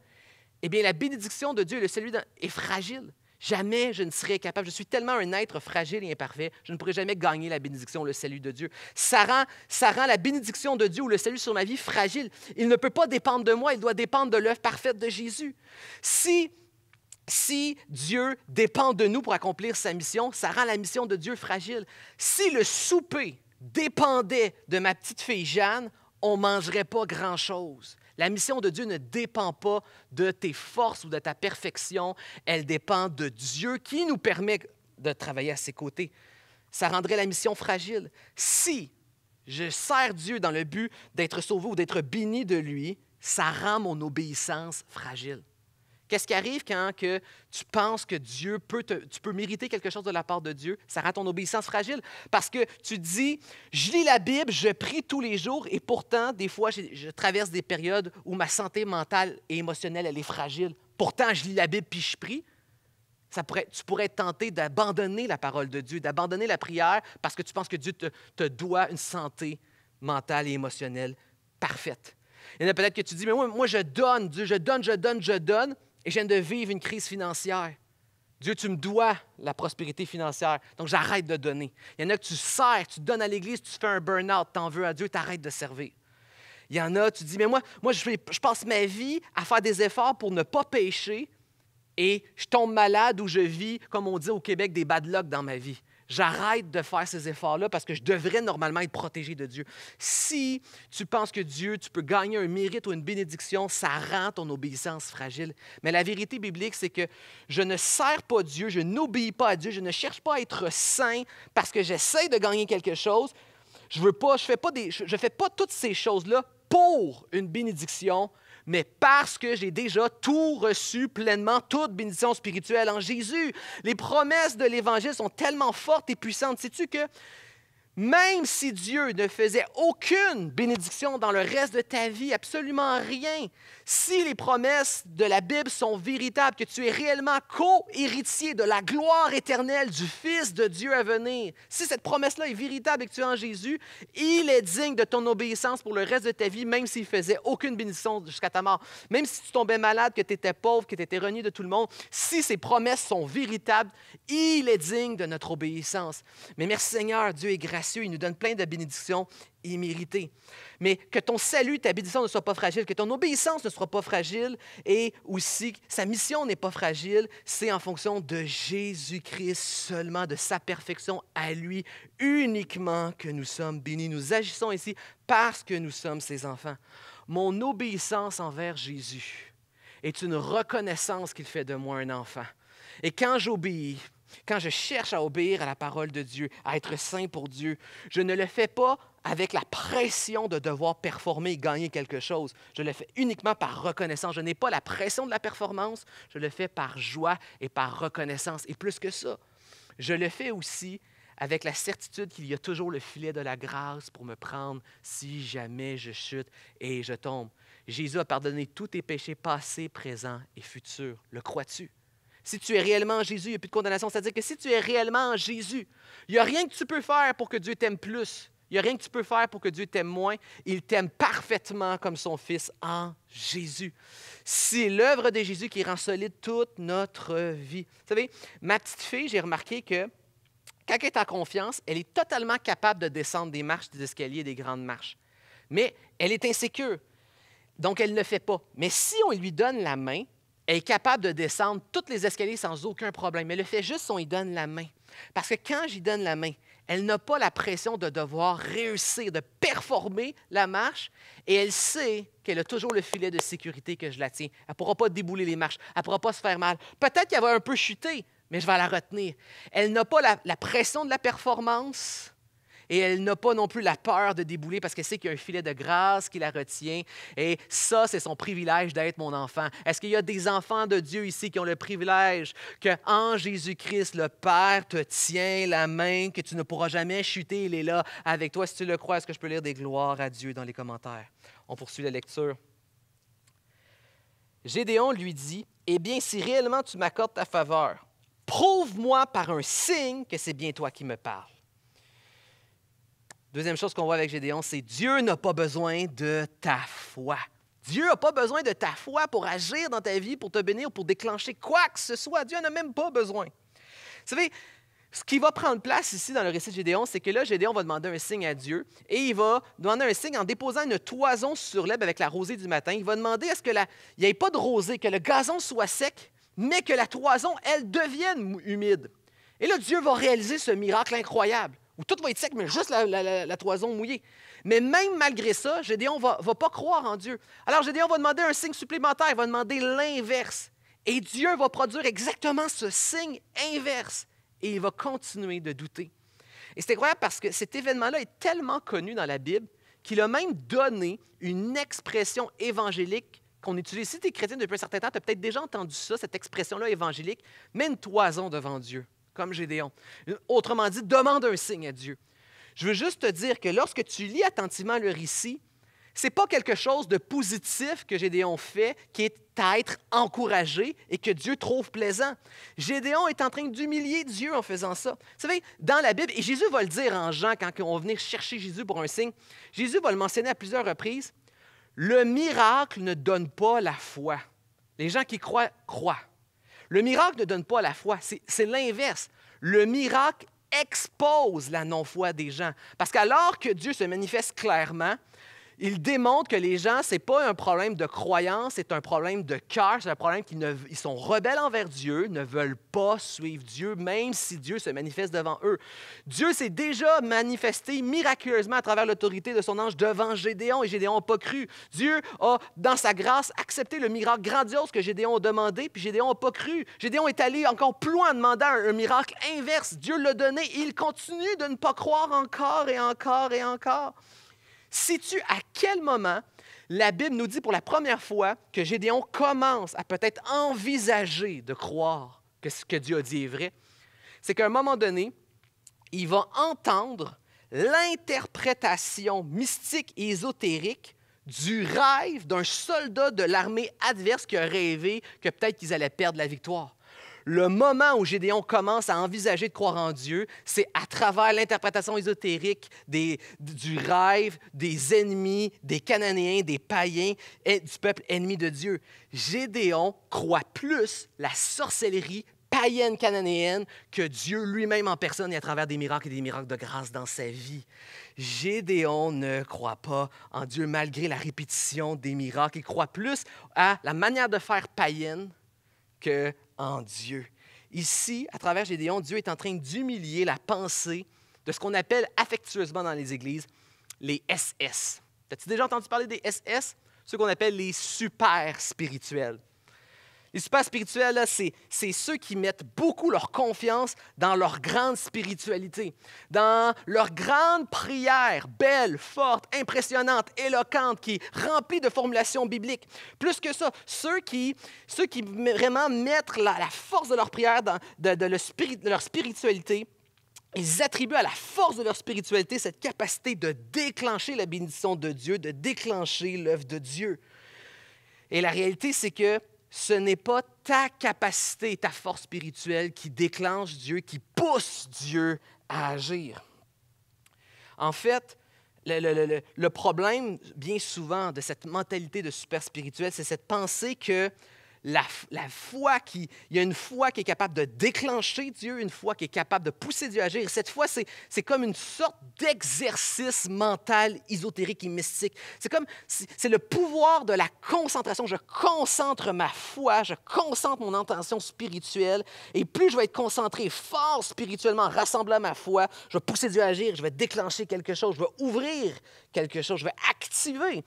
eh bien la bénédiction de Dieu le salut est fragile. Jamais je ne serai capable. Je suis tellement un être fragile et imparfait, je ne pourrai jamais gagner la bénédiction, le salut de Dieu. Ça rend, la bénédiction de Dieu ou le salut sur ma vie fragile. Il ne peut pas dépendre de moi, il doit dépendre de l'œuvre parfaite de Jésus. Si si Dieu dépend de nous pour accomplir sa mission, ça rend la mission de Dieu fragile. Si le souper dépendait de ma petite fille Jeanne, on ne mangerait pas grand-chose. La mission de Dieu ne dépend pas de tes forces ou de ta perfection, elle dépend de Dieu qui nous permet de travailler à ses côtés. Ça rendrait la mission fragile. Si je sers Dieu dans le but d'être sauvé ou d'être béni de lui, ça rend mon obéissance fragile. Qu'est-ce qui arrive quand que tu penses que Dieu peut tu peux mériter quelque chose de la part de Dieu? Ça rend ton obéissance fragile parce que tu dis, je lis la Bible, je prie tous les jours et pourtant, des fois, je, traverse des périodes où ma santé mentale et émotionnelle, elle est fragile. Pourtant, je lis la Bible puis je prie. tu pourrais être tenté d'abandonner la parole de Dieu, d'abandonner la prière parce que tu penses que Dieu te, doit une santé mentale et émotionnelle parfaite. Il y en a peut-être que tu dis, mais moi, moi je donne, Dieu, je donne, je donne, je donne et je viens de vivre une crise financière. Dieu, tu me dois la prospérité financière, donc j'arrête de donner. Il y en a que tu sers, tu donnes à l'Église, tu fais un burn-out, t'en veux à Dieu, tu arrêtes de servir. Il y en a, tu dis, mais moi, moi je, je passe ma vie à faire des efforts pour ne pas pécher et je tombe malade ou je vis, comme on dit au Québec, des bad luck dans ma vie. J'arrête de faire ces efforts-là parce que je devrais normalement être protégé de Dieu. Si tu penses que Dieu, tu peux gagner un mérite ou une bénédiction, ça rend ton obéissance fragile. Mais la vérité biblique, c'est que je ne sers pas Dieu, je n'obéis pas à Dieu, je ne cherche pas à être saint parce que j'essaie de gagner quelque chose. Je ne fais pas toutes ces choses-là pour une bénédiction, mais parce que j'ai déjà tout reçu pleinement, toute bénédiction spirituelle en Jésus. Les promesses de l'Évangile sont tellement fortes et puissantes. Sais-tu que même si Dieu ne faisait aucune bénédiction dans le reste de ta vie, absolument rien, si les promesses de la Bible sont véritables, que tu es réellement co-héritier de la gloire éternelle du Fils de Dieu à venir, si cette promesse-là est véritable et que tu es en Jésus, il est digne de ton obéissance pour le reste de ta vie, même s'il faisait aucune bénédiction jusqu'à ta mort. Même si tu tombais malade, que tu étais pauvre, que tu étais renié de tout le monde, si ces promesses sont véritables, il est digne de notre obéissance. Mais merci Seigneur, Dieu est gracieux, il nous donne plein de bénédictions mais que ton salut, ta bénédiction ne soit pas fragile, que ton obéissance ne soit pas fragile et aussi sa mission n'est pas fragile, c'est en fonction de Jésus-Christ seulement, de sa perfection à lui uniquement que nous sommes bénis. Nous agissons ici parce que nous sommes ses enfants. Mon obéissance envers Jésus est une reconnaissance qu'il fait de moi un enfant. Et quand j'obéis, quand je cherche à obéir à la parole de Dieu, à être saint pour Dieu, je ne le fais pas avec la pression de devoir performer et gagner quelque chose. Je le fais uniquement par reconnaissance. Je n'ai pas la pression de la performance, je le fais par joie et par reconnaissance. Et plus que ça, je le fais aussi avec la certitude qu'il y a toujours le filet de la grâce pour me prendre si jamais je chute et je tombe. Jésus a pardonné tous tes péchés passés, présents et futurs. Le crois-tu? Si tu es réellement Jésus, il n'y a plus de condamnation. C'est-à-dire que si tu es réellement Jésus, il n'y a rien que tu peux faire pour que Dieu t'aime plus. Il n'y a rien que tu peux faire pour que Dieu t'aime moins. Il t'aime parfaitement comme son Fils en Jésus. C'est l'œuvre de Jésus qui rend solide toute notre vie. Vous savez, ma petite fille, j'ai remarqué que quand elle est en confiance, elle est totalement capable de descendre des marches, des escaliers, des grandes marches. Mais elle est insécure. Donc, elle ne le fait pas. Mais si on lui donne la main, elle est capable de descendre tous les escaliers sans aucun problème. Elle le fait juste si on lui donne la main. Parce que quand j'y donne la main, elle n'a pas la pression de devoir réussir, de performer la marche, et elle sait qu'elle a toujours le filet de sécurité que je la tiens. Elle ne pourra pas débouler les marches, elle ne pourra pas se faire mal. Peut-être qu'elle va un peu chuter, mais je vais la retenir. Elle n'a pas la, la pression de la performance, et elle n'a pas non plus la peur de débouler parce qu'elle sait qu'il y a un filet de grâce qui la retient. Et ça, c'est son privilège d'être mon enfant. Est-ce qu'il y a des enfants de Dieu ici qui ont le privilège que en Jésus-Christ, le Père te tient la main, que tu ne pourras jamais chuter, il est là avec toi. Si tu le crois, est-ce que je peux lire des gloires à Dieu dans les commentaires? On poursuit la lecture. Gédéon lui dit, Eh bien, si réellement tu m'accordes ta faveur, prouve-moi par un signe que c'est bien toi qui me parles. Deuxième chose qu'on voit avec Gédéon, c'est Dieu n'a pas besoin de ta foi. Dieu n'a pas besoin de ta foi pour agir dans ta vie, pour te bénir, pour déclencher quoi que ce soit. Dieu n'en a même pas besoin. Vous savez, ce qui va prendre place ici dans le récit de Gédéon, c'est que là, Gédéon va demander un signe à Dieu et il va demander un signe en déposant une toison sur l'herbe avec la rosée du matin. Il va demander à ce qu'il n'y ait pas de rosée, que le gazon soit sec, mais que la toison, elle, devienne humide. Et là, Dieu va réaliser ce miracle incroyable où tout va être sec, mais juste la, toison mouillée. Mais même malgré ça, Gédéon ne va, pas croire en Dieu. Alors Gédéon va demander un signe supplémentaire, il va demander l'inverse. Et Dieu va produire exactement ce signe inverse. Et il va continuer de douter. Et c'est incroyable parce que cet événement-là est tellement connu dans la Bible qu'il a même donné une expression évangélique qu'on utilise. Si tu es chrétien depuis un certain temps, tu as peut-être déjà entendu ça, cette expression-là évangélique, mais une toison devant Dieu comme Gédéon. Autrement dit, demande un signe à Dieu. Je veux juste te dire que lorsque tu lis attentivement le récit, c'est pas quelque chose de positif que Gédéon fait qui est à être encouragé et que Dieu trouve plaisant. Gédéon est en train d'humilier Dieu en faisant ça. Vous savez, dans la Bible, et Jésus va le dire en Jean quand on va venir chercher Jésus pour un signe, Jésus va le mentionner à plusieurs reprises, le miracle ne donne pas la foi. Les gens qui croient, croient. Le miracle ne donne pas la foi, c'est l'inverse. Le miracle expose la non-foi des gens. Parce qu'alors que Dieu se manifeste clairement, il démontre que les gens, ce n'est pas un problème de croyance, c'est un problème de cœur, c'est un problème qu'ils ne, sont rebelles envers Dieu, ne veulent pas suivre Dieu, même si Dieu se manifeste devant eux. Dieu s'est déjà manifesté miraculeusement à travers l'autorité de son ange devant Gédéon, et Gédéon n'a pas cru. Dieu a, dans sa grâce, accepté le miracle grandiose que Gédéon a demandé, puis Gédéon n'a pas cru. Gédéon est allé encore plus loin en demandant un, un miracle inverse. Dieu l'a donné, et il continue de ne pas croire encore et encore et encore sais-tu à quel moment la Bible nous dit pour la première fois que Gédéon commence à peut-être envisager de croire que ce que Dieu a dit est vrai? C'est qu'à un moment donné, il va entendre l'interprétation mystique et ésotérique du rêve d'un soldat de l'armée adverse qui a rêvé que peut-être qu'ils allaient perdre la victoire le moment où Gédéon commence à envisager de croire en Dieu, c'est à travers l'interprétation ésotérique du rêve des ennemis, des Cananéens, des païens, et du peuple ennemi de Dieu. Gédéon croit plus la sorcellerie païenne cananéenne que Dieu lui-même en personne et à travers des miracles et des miracles de grâce dans sa vie. Gédéon ne croit pas en Dieu malgré la répétition des miracles. Il croit plus à la manière de faire païenne que en Dieu. Ici, à travers Gédéon, Dieu est en train d'humilier la pensée de ce qu'on appelle affectueusement dans les églises les SS. As-tu déjà entendu parler des SS? Ce qu'on appelle les super spirituels. Les spirituel, spirituels, c'est ceux qui mettent beaucoup leur confiance dans leur grande spiritualité, dans leur grande prière, belle, forte, impressionnante, éloquente, qui est remplie de formulations bibliques. Plus que ça, ceux qui, ceux qui vraiment mettent la, force de leur prière, dans, de, le spirit, de leur spiritualité, ils attribuent à la force de leur spiritualité cette capacité de déclencher la bénédiction de Dieu, de déclencher l'œuvre de Dieu. Et la réalité, c'est que ce n'est pas ta capacité, ta force spirituelle qui déclenche Dieu, qui pousse Dieu à agir. En fait, le, le problème, bien souvent, de cette mentalité de super spirituel, c'est cette pensée que la, foi qui. Il y a une foi qui est capable de déclencher Dieu, une foi qui est capable de pousser Dieu à agir. cette foi, c'est comme une sorte d'exercice mental, ésotérique et mystique. C'est comme. C'est le pouvoir de la concentration. Je concentre ma foi, je concentre mon intention spirituelle. Et plus je vais être concentré fort spirituellement, rassemblant ma foi, je vais pousser Dieu à agir, je vais déclencher quelque chose, je vais ouvrir quelque chose, je vais activer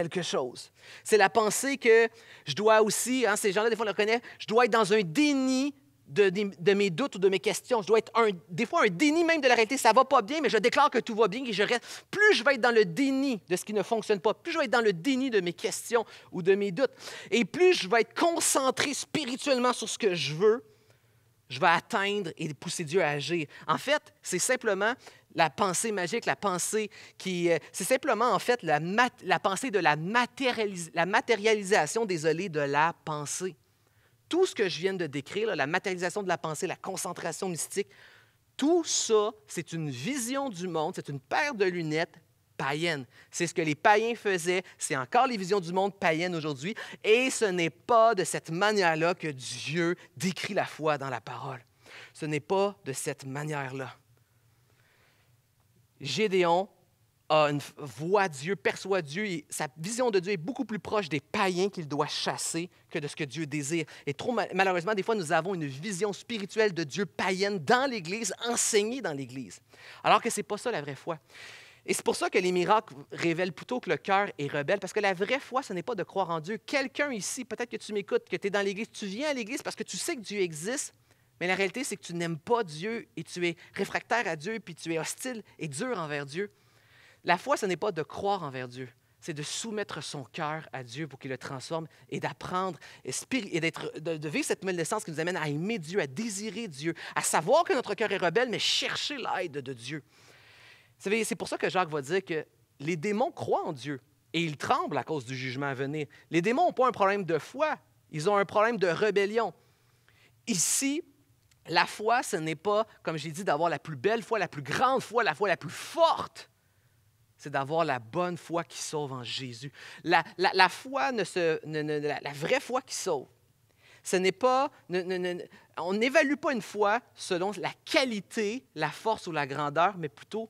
quelque chose. C'est la pensée que je dois aussi, hein, ces gens-là, des fois, on le reconnaît, je dois être dans un déni de, mes doutes ou de mes questions. Je dois être un, des fois un déni même de la réalité. Ça va pas bien, mais je déclare que tout va bien et je reste. Plus je vais être dans le déni de ce qui ne fonctionne pas, plus je vais être dans le déni de mes questions ou de mes doutes, et plus je vais être concentré spirituellement sur ce que je veux, je vais atteindre et pousser Dieu à agir. En fait, c'est simplement la pensée magique, la pensée qui... Euh, c'est simplement en fait la, pensée de la, matérialisation, désolé, de la pensée. Tout ce que je viens de décrire, la matérialisation de la pensée, la concentration mystique, tout ça, c'est une vision du monde, c'est une paire de lunettes païennes. C'est ce que les païens faisaient, c'est encore les visions du monde païennes aujourd'hui, et ce n'est pas de cette manière-là que Dieu décrit la foi dans la parole. Ce n'est pas de cette manière-là. Gédéon a une voix Dieu, perçoit Dieu, et sa vision de Dieu est beaucoup plus proche des païens qu'il doit chasser que de ce que Dieu désire. Et trop malheureusement, des fois, nous avons une vision spirituelle de Dieu païenne dans l'Église, enseignée dans l'Église, alors que ce n'est pas ça la vraie foi. Et c'est pour ça que les miracles révèlent plutôt que le cœur est rebelle, parce que la vraie foi, ce n'est pas de croire en Dieu. Quelqu'un ici, peut-être que tu m'écoutes, que tu es dans l'Église, tu viens à l'Église parce que tu sais que Dieu existe, mais la réalité, c'est que tu n'aimes pas Dieu et tu es réfractaire à Dieu, puis tu es hostile et dur envers Dieu. La foi, ce n'est pas de croire envers Dieu, c'est de soumettre son cœur à Dieu pour qu'il le transforme et d'apprendre et, d'être de, vivre cette nouvelle qui nous amène à aimer Dieu, à désirer Dieu, à savoir que notre cœur est rebelle, mais chercher l'aide de Dieu. C'est pour ça que Jacques va dire que les démons croient en Dieu et ils tremblent à cause du jugement à venir. Les démons n'ont pas un problème de foi, ils ont un problème de rébellion. Ici, la foi, ce n'est pas, comme j'ai dit, d'avoir la plus belle foi, la plus grande foi, la foi la plus forte. C'est d'avoir la bonne foi qui sauve en Jésus. La, foi, ne se, vraie foi qui sauve. Ce n'est pas, on n'évalue pas une foi selon la qualité, la force ou la grandeur, mais plutôt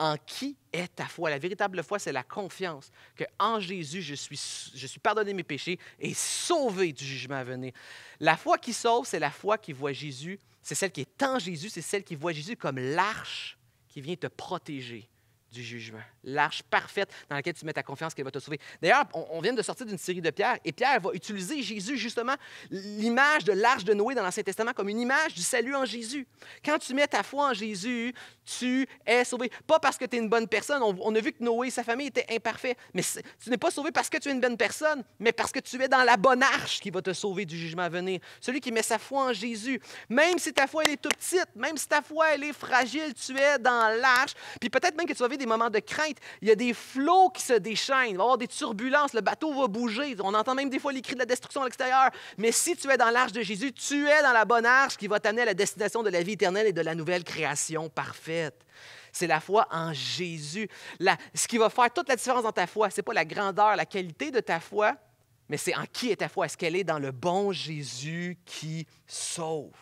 en qui est ta foi. La véritable foi, c'est la confiance que en Jésus, je suis, je suis pardonné mes péchés et sauvé du jugement à venir. La foi qui sauve, c'est la foi qui voit Jésus, c'est celle qui est en Jésus, c'est celle qui voit Jésus comme l'arche qui vient te protéger du jugement. L'arche parfaite dans laquelle tu mets ta confiance qu'elle va te sauver. D'ailleurs, on, vient de sortir d'une série de pierres et Pierre va utiliser Jésus justement, l'image de l'arche de Noé dans l'Ancien Testament comme une image du salut en Jésus. Quand tu mets ta foi en Jésus, tu es sauvé. Pas parce que tu es une bonne personne. On, a vu que Noé et sa famille étaient imparfaits. Mais tu n'es pas sauvé parce que tu es une bonne personne, mais parce que tu es dans la bonne arche qui va te sauver du jugement à venir. Celui qui met sa foi en Jésus, même si ta foi elle est toute petite, même si ta foi elle est fragile, tu es dans l'arche. Puis peut-être même que tu vas des moments de crainte, il y a des flots qui se déchaînent, il va y avoir des turbulences, le bateau va bouger, on entend même des fois les cris de la destruction à l'extérieur. Mais si tu es dans l'arche de Jésus, tu es dans la bonne arche qui va t'amener à la destination de la vie éternelle et de la nouvelle création parfaite. C'est la foi en Jésus. ce qui va faire toute la différence dans ta foi, ce n'est pas la grandeur, la qualité de ta foi, mais c'est en qui est ta foi. Est-ce qu'elle est dans le bon Jésus qui sauve?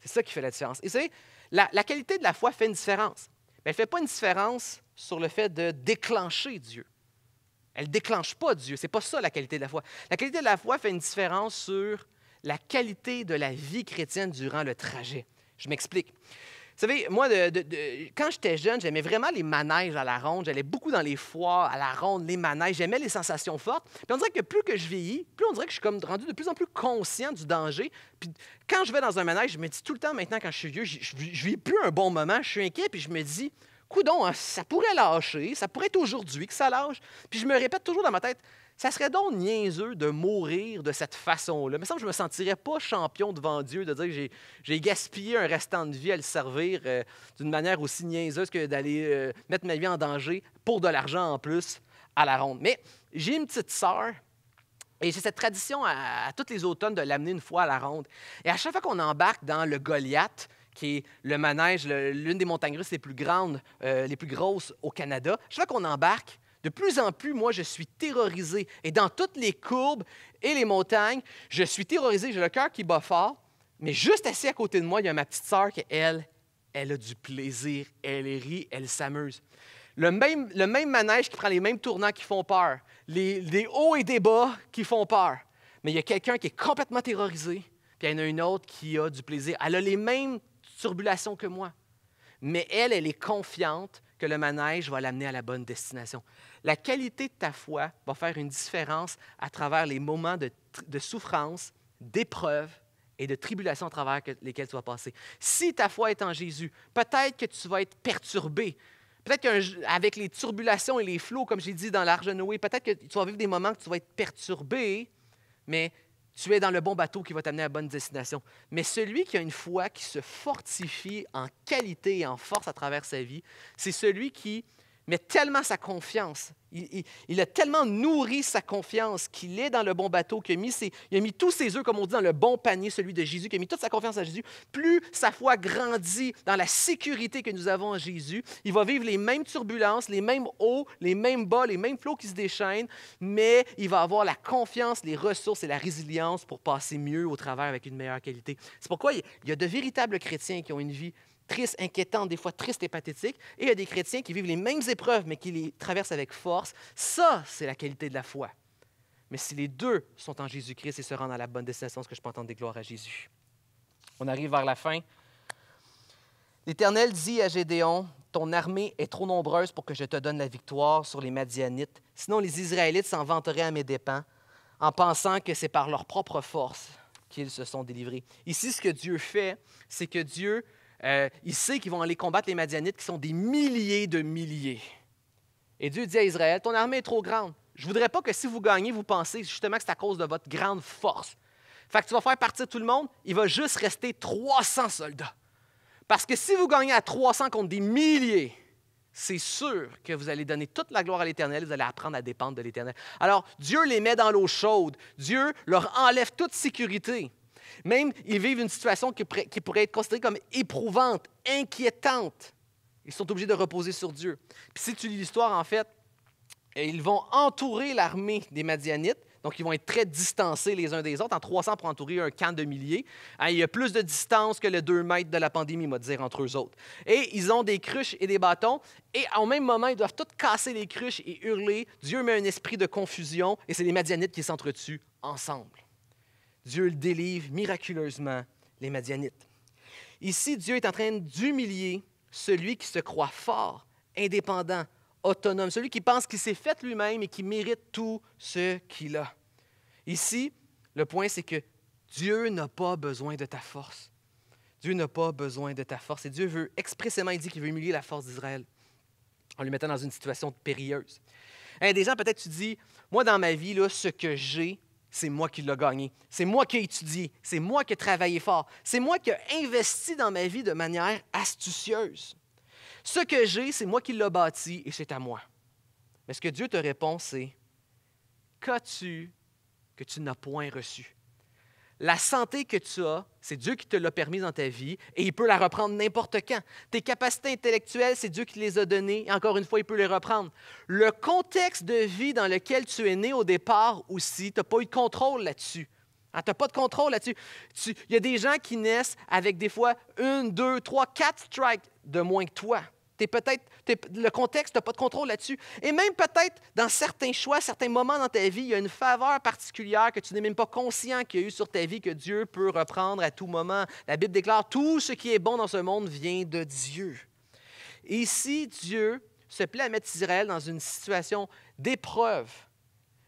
C'est ça qui fait la différence. Et vous savez, la qualité de la foi fait une différence elle ne fait pas une différence sur le fait de déclencher Dieu. Elle ne déclenche pas Dieu. Ce n'est pas ça la qualité de la foi. La qualité de la foi fait une différence sur la qualité de la vie chrétienne durant le trajet. Je m'explique savez, moi, quand j'étais jeune, j'aimais vraiment les manèges à la ronde. J'allais beaucoup dans les foires à la ronde, les manèges. J'aimais les sensations fortes. Puis on dirait que plus que je vieillis, plus on dirait que je suis comme rendu de plus en plus conscient du danger. Puis quand je vais dans un manège, je me dis tout le temps maintenant, quand je suis vieux, je, je, vis plus un bon moment. Je suis inquiet, puis je me dis, coudon, hein, ça pourrait lâcher, ça pourrait être aujourd'hui que ça lâche. Puis je me répète toujours dans ma tête, ça serait donc niaiseux de mourir de cette façon-là. Mais ça, je me sentirais pas champion devant Dieu de dire que j'ai gaspillé un restant de vie à le servir euh, d'une manière aussi niaiseuse que d'aller euh, mettre ma vie en danger pour de l'argent en plus à la ronde. Mais j'ai une petite sœur et j'ai cette tradition à, toutes tous les automnes de l'amener une fois à la ronde. Et à chaque fois qu'on embarque dans le Goliath, qui est le manège, l'une des montagnes russes les plus grandes, euh, les plus grosses au Canada, chaque fois qu'on embarque, de plus en plus, moi, je suis terrorisé. Et dans toutes les courbes et les montagnes, je suis terrorisé. J'ai le cœur qui bat fort. Mais juste assis à côté de moi, il y a ma petite sœur qui, elle, elle a du plaisir. Elle rit, elle s'amuse. Le même, manège qui prend les mêmes tournants qui font peur. Les, les hauts et des bas qui font peur. Mais il y a quelqu'un qui est complètement terrorisé, puis il y en a une autre qui a du plaisir. Elle a les mêmes turbulations que moi. Mais elle, elle est confiante, le manège va l'amener à la bonne destination. La qualité de ta foi va faire une différence à travers les moments de, souffrance, d'épreuve et de tribulation à travers lesquels tu vas passer. Si ta foi est en Jésus, peut-être que tu vas être perturbé. Peut-être qu'avec les turbulations et les flots, comme j'ai dit dans l'Arche de Noé, peut-être que tu vas vivre des moments que tu vas être perturbé, mais tu es dans le bon bateau qui va t'amener à la bonne destination. Mais celui qui a une foi qui se fortifie en qualité et en force à travers sa vie, c'est celui qui mais tellement sa confiance. Il, a tellement nourri sa confiance qu'il est dans le bon bateau, qu'il a mis, il a mis tous ses œufs, comme on dit, dans le bon panier, celui de Jésus, qu'il a mis toute sa confiance en Jésus. Plus sa foi grandit dans la sécurité que nous avons en Jésus, il va vivre les mêmes turbulences, les mêmes hauts, les mêmes bas, les mêmes flots qui se déchaînent, mais il va avoir la confiance, les ressources et la résilience pour passer mieux au travers avec une meilleure qualité. C'est pourquoi il y a de véritables chrétiens qui ont une vie triste, inquiétante, des fois triste et pathétique, et il y a des chrétiens qui vivent les mêmes épreuves, mais qui les traversent avec force. Ça, c'est la qualité de la foi. Mais si les deux sont en Jésus-Christ et se rendent à la bonne destination, ce que je peux entendre des gloires à Jésus. On arrive vers la fin. L'Éternel dit à Gédéon, Ton armée est trop nombreuse pour que je te donne la victoire sur les Madianites, sinon les Israélites s'en vanteraient à mes dépens, en pensant que c'est par leur propre force qu'ils se sont délivrés. Ici, ce que Dieu fait, c'est que Dieu euh, il sait qu'ils vont aller combattre les Madianites, qui sont des milliers de milliers. Et Dieu dit à Israël, ton armée est trop grande. Je ne voudrais pas que si vous gagnez, vous pensez justement que c'est à cause de votre grande force. Fait que tu vas faire partir tout le monde, il va juste rester 300 soldats. Parce que si vous gagnez à 300 contre des milliers, c'est sûr que vous allez donner toute la gloire à l'Éternel, vous allez apprendre à dépendre de l'Éternel. Alors, Dieu les met dans l'eau chaude, Dieu leur enlève toute sécurité. Même, ils vivent une situation qui, pourrait être considérée comme éprouvante, inquiétante. Ils sont obligés de reposer sur Dieu. Puis si tu lis l'histoire, en fait, euh, ils vont entourer l'armée des Madianites. Donc, ils vont être très distancés les uns des autres. En 300 pour entourer un camp de milliers. Hein, il y a plus de distance que les 2 mètres de la pandémie, va dire, entre eux autres. Et ils ont des cruches et des bâtons. Et au même moment, ils doivent tous casser les cruches et hurler. Dieu met un esprit de confusion et c'est les Madianites qui s'entretuent ensemble. Dieu le délivre miraculeusement, les Madianites. Ici, Dieu est en train d'humilier celui qui se croit fort, indépendant, autonome, celui qui pense qu'il s'est fait lui-même et qui mérite tout ce qu'il a. Ici, le point, c'est que Dieu n'a pas besoin de ta force. Dieu n'a pas besoin de ta force. Et Dieu veut expressément, il dit qu'il veut humilier la force d'Israël en lui mettant dans une situation périlleuse. Hein, des gens, peut-être, tu dis, moi, dans ma vie, là, ce que j'ai, c'est moi qui l'ai gagné. C'est moi qui ai étudié. C'est moi qui ai travaillé fort. C'est moi qui ai investi dans ma vie de manière astucieuse. Ce que j'ai, c'est moi qui l'ai bâti et c'est à moi. Mais ce que Dieu te répond, c'est Qu'as-tu que tu n'as point reçu la santé que tu as, c'est Dieu qui te l'a permis dans ta vie et il peut la reprendre n'importe quand. Tes capacités intellectuelles, c'est Dieu qui les a données encore une fois, il peut les reprendre. Le contexte de vie dans lequel tu es né au départ aussi, tu n'as pas eu de contrôle là-dessus. Ah, tu n'as pas de contrôle là-dessus. Il y a des gens qui naissent avec des fois une, deux, trois, quatre strikes de moins que toi peut-être, le contexte, tu pas de contrôle là-dessus. Et même peut-être dans certains choix, certains moments dans ta vie, il y a une faveur particulière que tu n'es même pas conscient qu'il y a eu sur ta vie que Dieu peut reprendre à tout moment. La Bible déclare tout ce qui est bon dans ce monde vient de Dieu. Et ici, Dieu se plaît à mettre Israël dans une situation d'épreuve,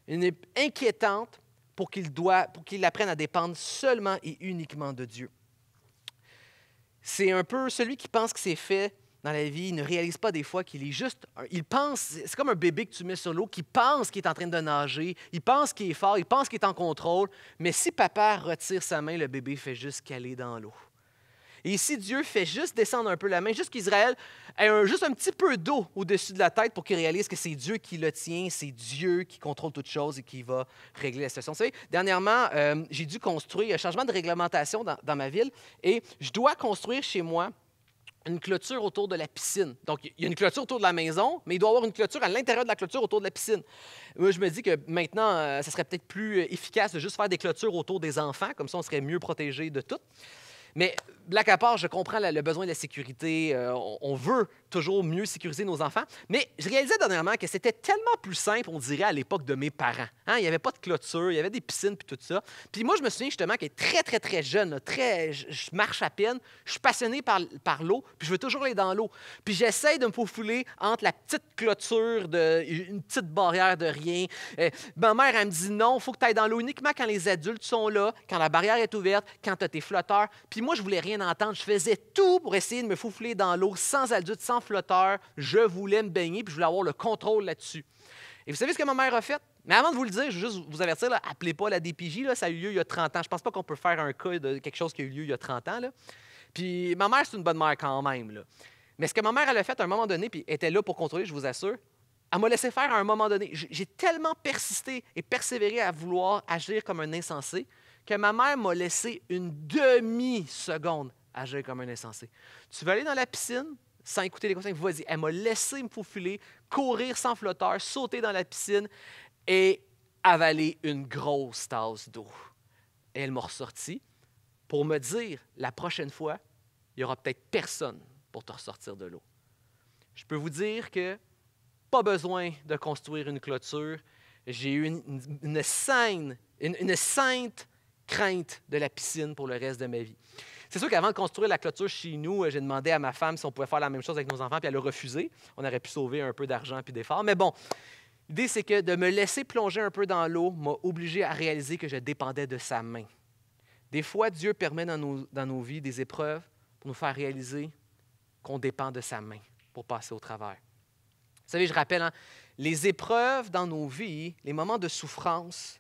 une inquiétante, pour qu'il apprenne à dépendre seulement et uniquement de Dieu. C'est un peu celui qui pense que c'est fait dans la vie, il ne réalise pas des fois qu'il est juste. Il pense, c'est comme un bébé que tu mets sur l'eau, qui pense qu'il est en train de nager, il pense qu'il est fort, il pense qu'il est en contrôle, mais si papa retire sa main, le bébé fait juste caler dans l'eau. Et si Dieu fait juste descendre un peu la main, juste qu'Israël ait juste un petit peu d'eau au-dessus de la tête pour qu'il réalise que c'est Dieu qui le tient, c'est Dieu qui contrôle toute chose et qui va régler la situation. Vous savez, dernièrement, euh, j'ai dû construire un changement de réglementation dans ma ville et je dois construire chez moi une clôture autour de la piscine. Donc, il y a une clôture autour de la maison, mais il doit y avoir une clôture à l'intérieur de la clôture autour de la piscine. Moi, je me dis que maintenant, euh, ça serait peut-être plus euh, efficace de juste faire des clôtures autour des enfants, comme ça, on serait mieux protégé de tout. Mais black à part, je comprends le besoin de la sécurité. Euh, on, veut toujours mieux sécuriser nos enfants. Mais je réalisais dernièrement que c'était tellement plus simple, on dirait, à l'époque de mes parents. Hein? Il n'y avait pas de clôture, il y avait des piscines, puis tout ça. Puis moi, je me souviens justement que très, très, très jeune, très, je marche à peine, je suis passionné par, par l'eau, puis je veux toujours aller dans l'eau. Puis j'essaye de me faufiler entre la petite clôture, de, une petite barrière de rien. Euh, ma mère, elle me dit non, il faut que tu ailles dans l'eau uniquement quand les adultes sont là, quand la barrière est ouverte, quand tu as tes flotteurs. Puis moi, je voulais rien entendre. Je faisais tout pour essayer de me faufiler dans l'eau sans adultes, sans flotteur, je voulais me baigner, puis je voulais avoir le contrôle là-dessus. Et vous savez ce que ma mère a fait? Mais avant de vous le dire, je veux juste vous avertir, appelez pas la DPJ, là, ça a eu lieu il y a 30 ans. Je pense pas qu'on peut faire un cas de quelque chose qui a eu lieu il y a 30 ans. Puis ma mère, c'est une bonne mère quand même. Mais ce que ma mère, elle a fait à un moment donné, puis était là pour contrôler, je vous assure, elle m'a laissé faire à un moment donné. J'ai tellement persisté et persévéré à vouloir agir comme un insensé que ma mère m'a laissé une demi-seconde agir comme un insensé. Tu veux aller dans la piscine? sans écouter les conseils. elle m'a laissé me faufiler, courir sans flotteur, sauter dans la piscine et avaler une grosse tasse d'eau. elle m'a ressorti pour me dire la prochaine fois, il n'y aura peut-être personne pour te ressortir de l'eau. Je peux vous dire que pas besoin de construire une clôture. J'ai eu une, une sainte crainte de la piscine pour le reste de ma vie. C'est sûr qu'avant de construire la clôture chez nous, euh, j'ai demandé à ma femme si on pouvait faire la même chose avec nos enfants, puis elle a refusé. On aurait pu sauver un peu d'argent puis d'efforts. Mais bon, l'idée, c'est que de me laisser plonger un peu dans l'eau m'a obligé à réaliser que je dépendais de sa main. Des fois, Dieu permet dans nos, vies des épreuves pour nous faire réaliser qu'on dépend de sa main pour passer au travers. Vous savez, je rappelle, hein, les épreuves dans nos vies, les moments de souffrance,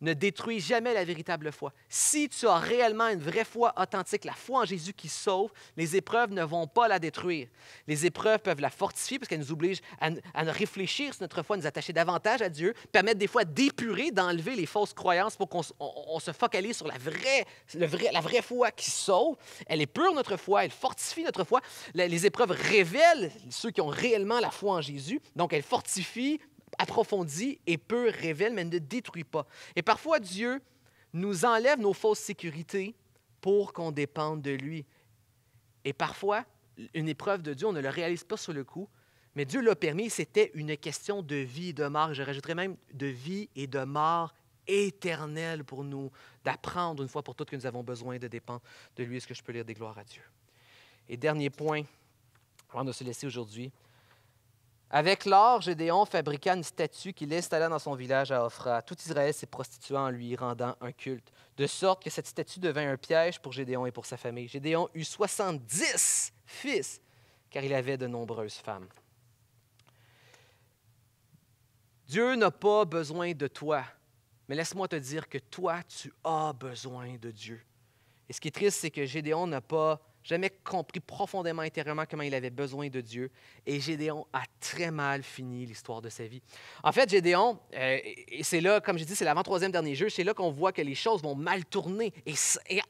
ne détruit jamais la véritable foi. Si tu as réellement une vraie foi authentique, la foi en Jésus qui sauve, les épreuves ne vont pas la détruire. Les épreuves peuvent la fortifier parce qu'elles nous obligent à, réfléchir sur notre foi, à nous attacher davantage à Dieu, permettre des fois d'épurer, d'enlever les fausses croyances pour qu'on se focalise sur la vraie, la vraie foi qui sauve. Elle est notre foi, elle fortifie notre foi. Les, les épreuves révèlent ceux qui ont réellement la foi en Jésus, donc elle fortifie, approfondit et peu révèle, mais ne détruit pas. Et parfois, Dieu nous enlève nos fausses sécurités pour qu'on dépende de lui. Et parfois, une épreuve de Dieu, on ne le réalise pas sur le coup, mais Dieu l'a permis, c'était une question de vie et de mort. Je rajouterais même de vie et de mort éternelle pour nous, d'apprendre une fois pour toutes que nous avons besoin de dépendre de lui. Est-ce que je peux lire des gloires à Dieu? Et dernier point, avant de se laisser aujourd'hui, avec l'or, Gédéon fabriqua une statue qu'il installa dans son village à Ophra. Tout Israël s'est prostitué en lui rendant un culte, de sorte que cette statue devint un piège pour Gédéon et pour sa famille. Gédéon eut 70 fils, car il avait de nombreuses femmes. Dieu n'a pas besoin de toi, mais laisse-moi te dire que toi, tu as besoin de Dieu. Et ce qui est triste, c'est que Gédéon n'a pas jamais compris profondément, intérieurement comment il avait besoin de Dieu. Et Gédéon a très mal fini l'histoire de sa vie. En fait, Gédéon, euh, et c'est là, comme j'ai dit, c'est l'avant-troisième dernier juge, c'est là qu'on voit que les choses vont mal tourner et,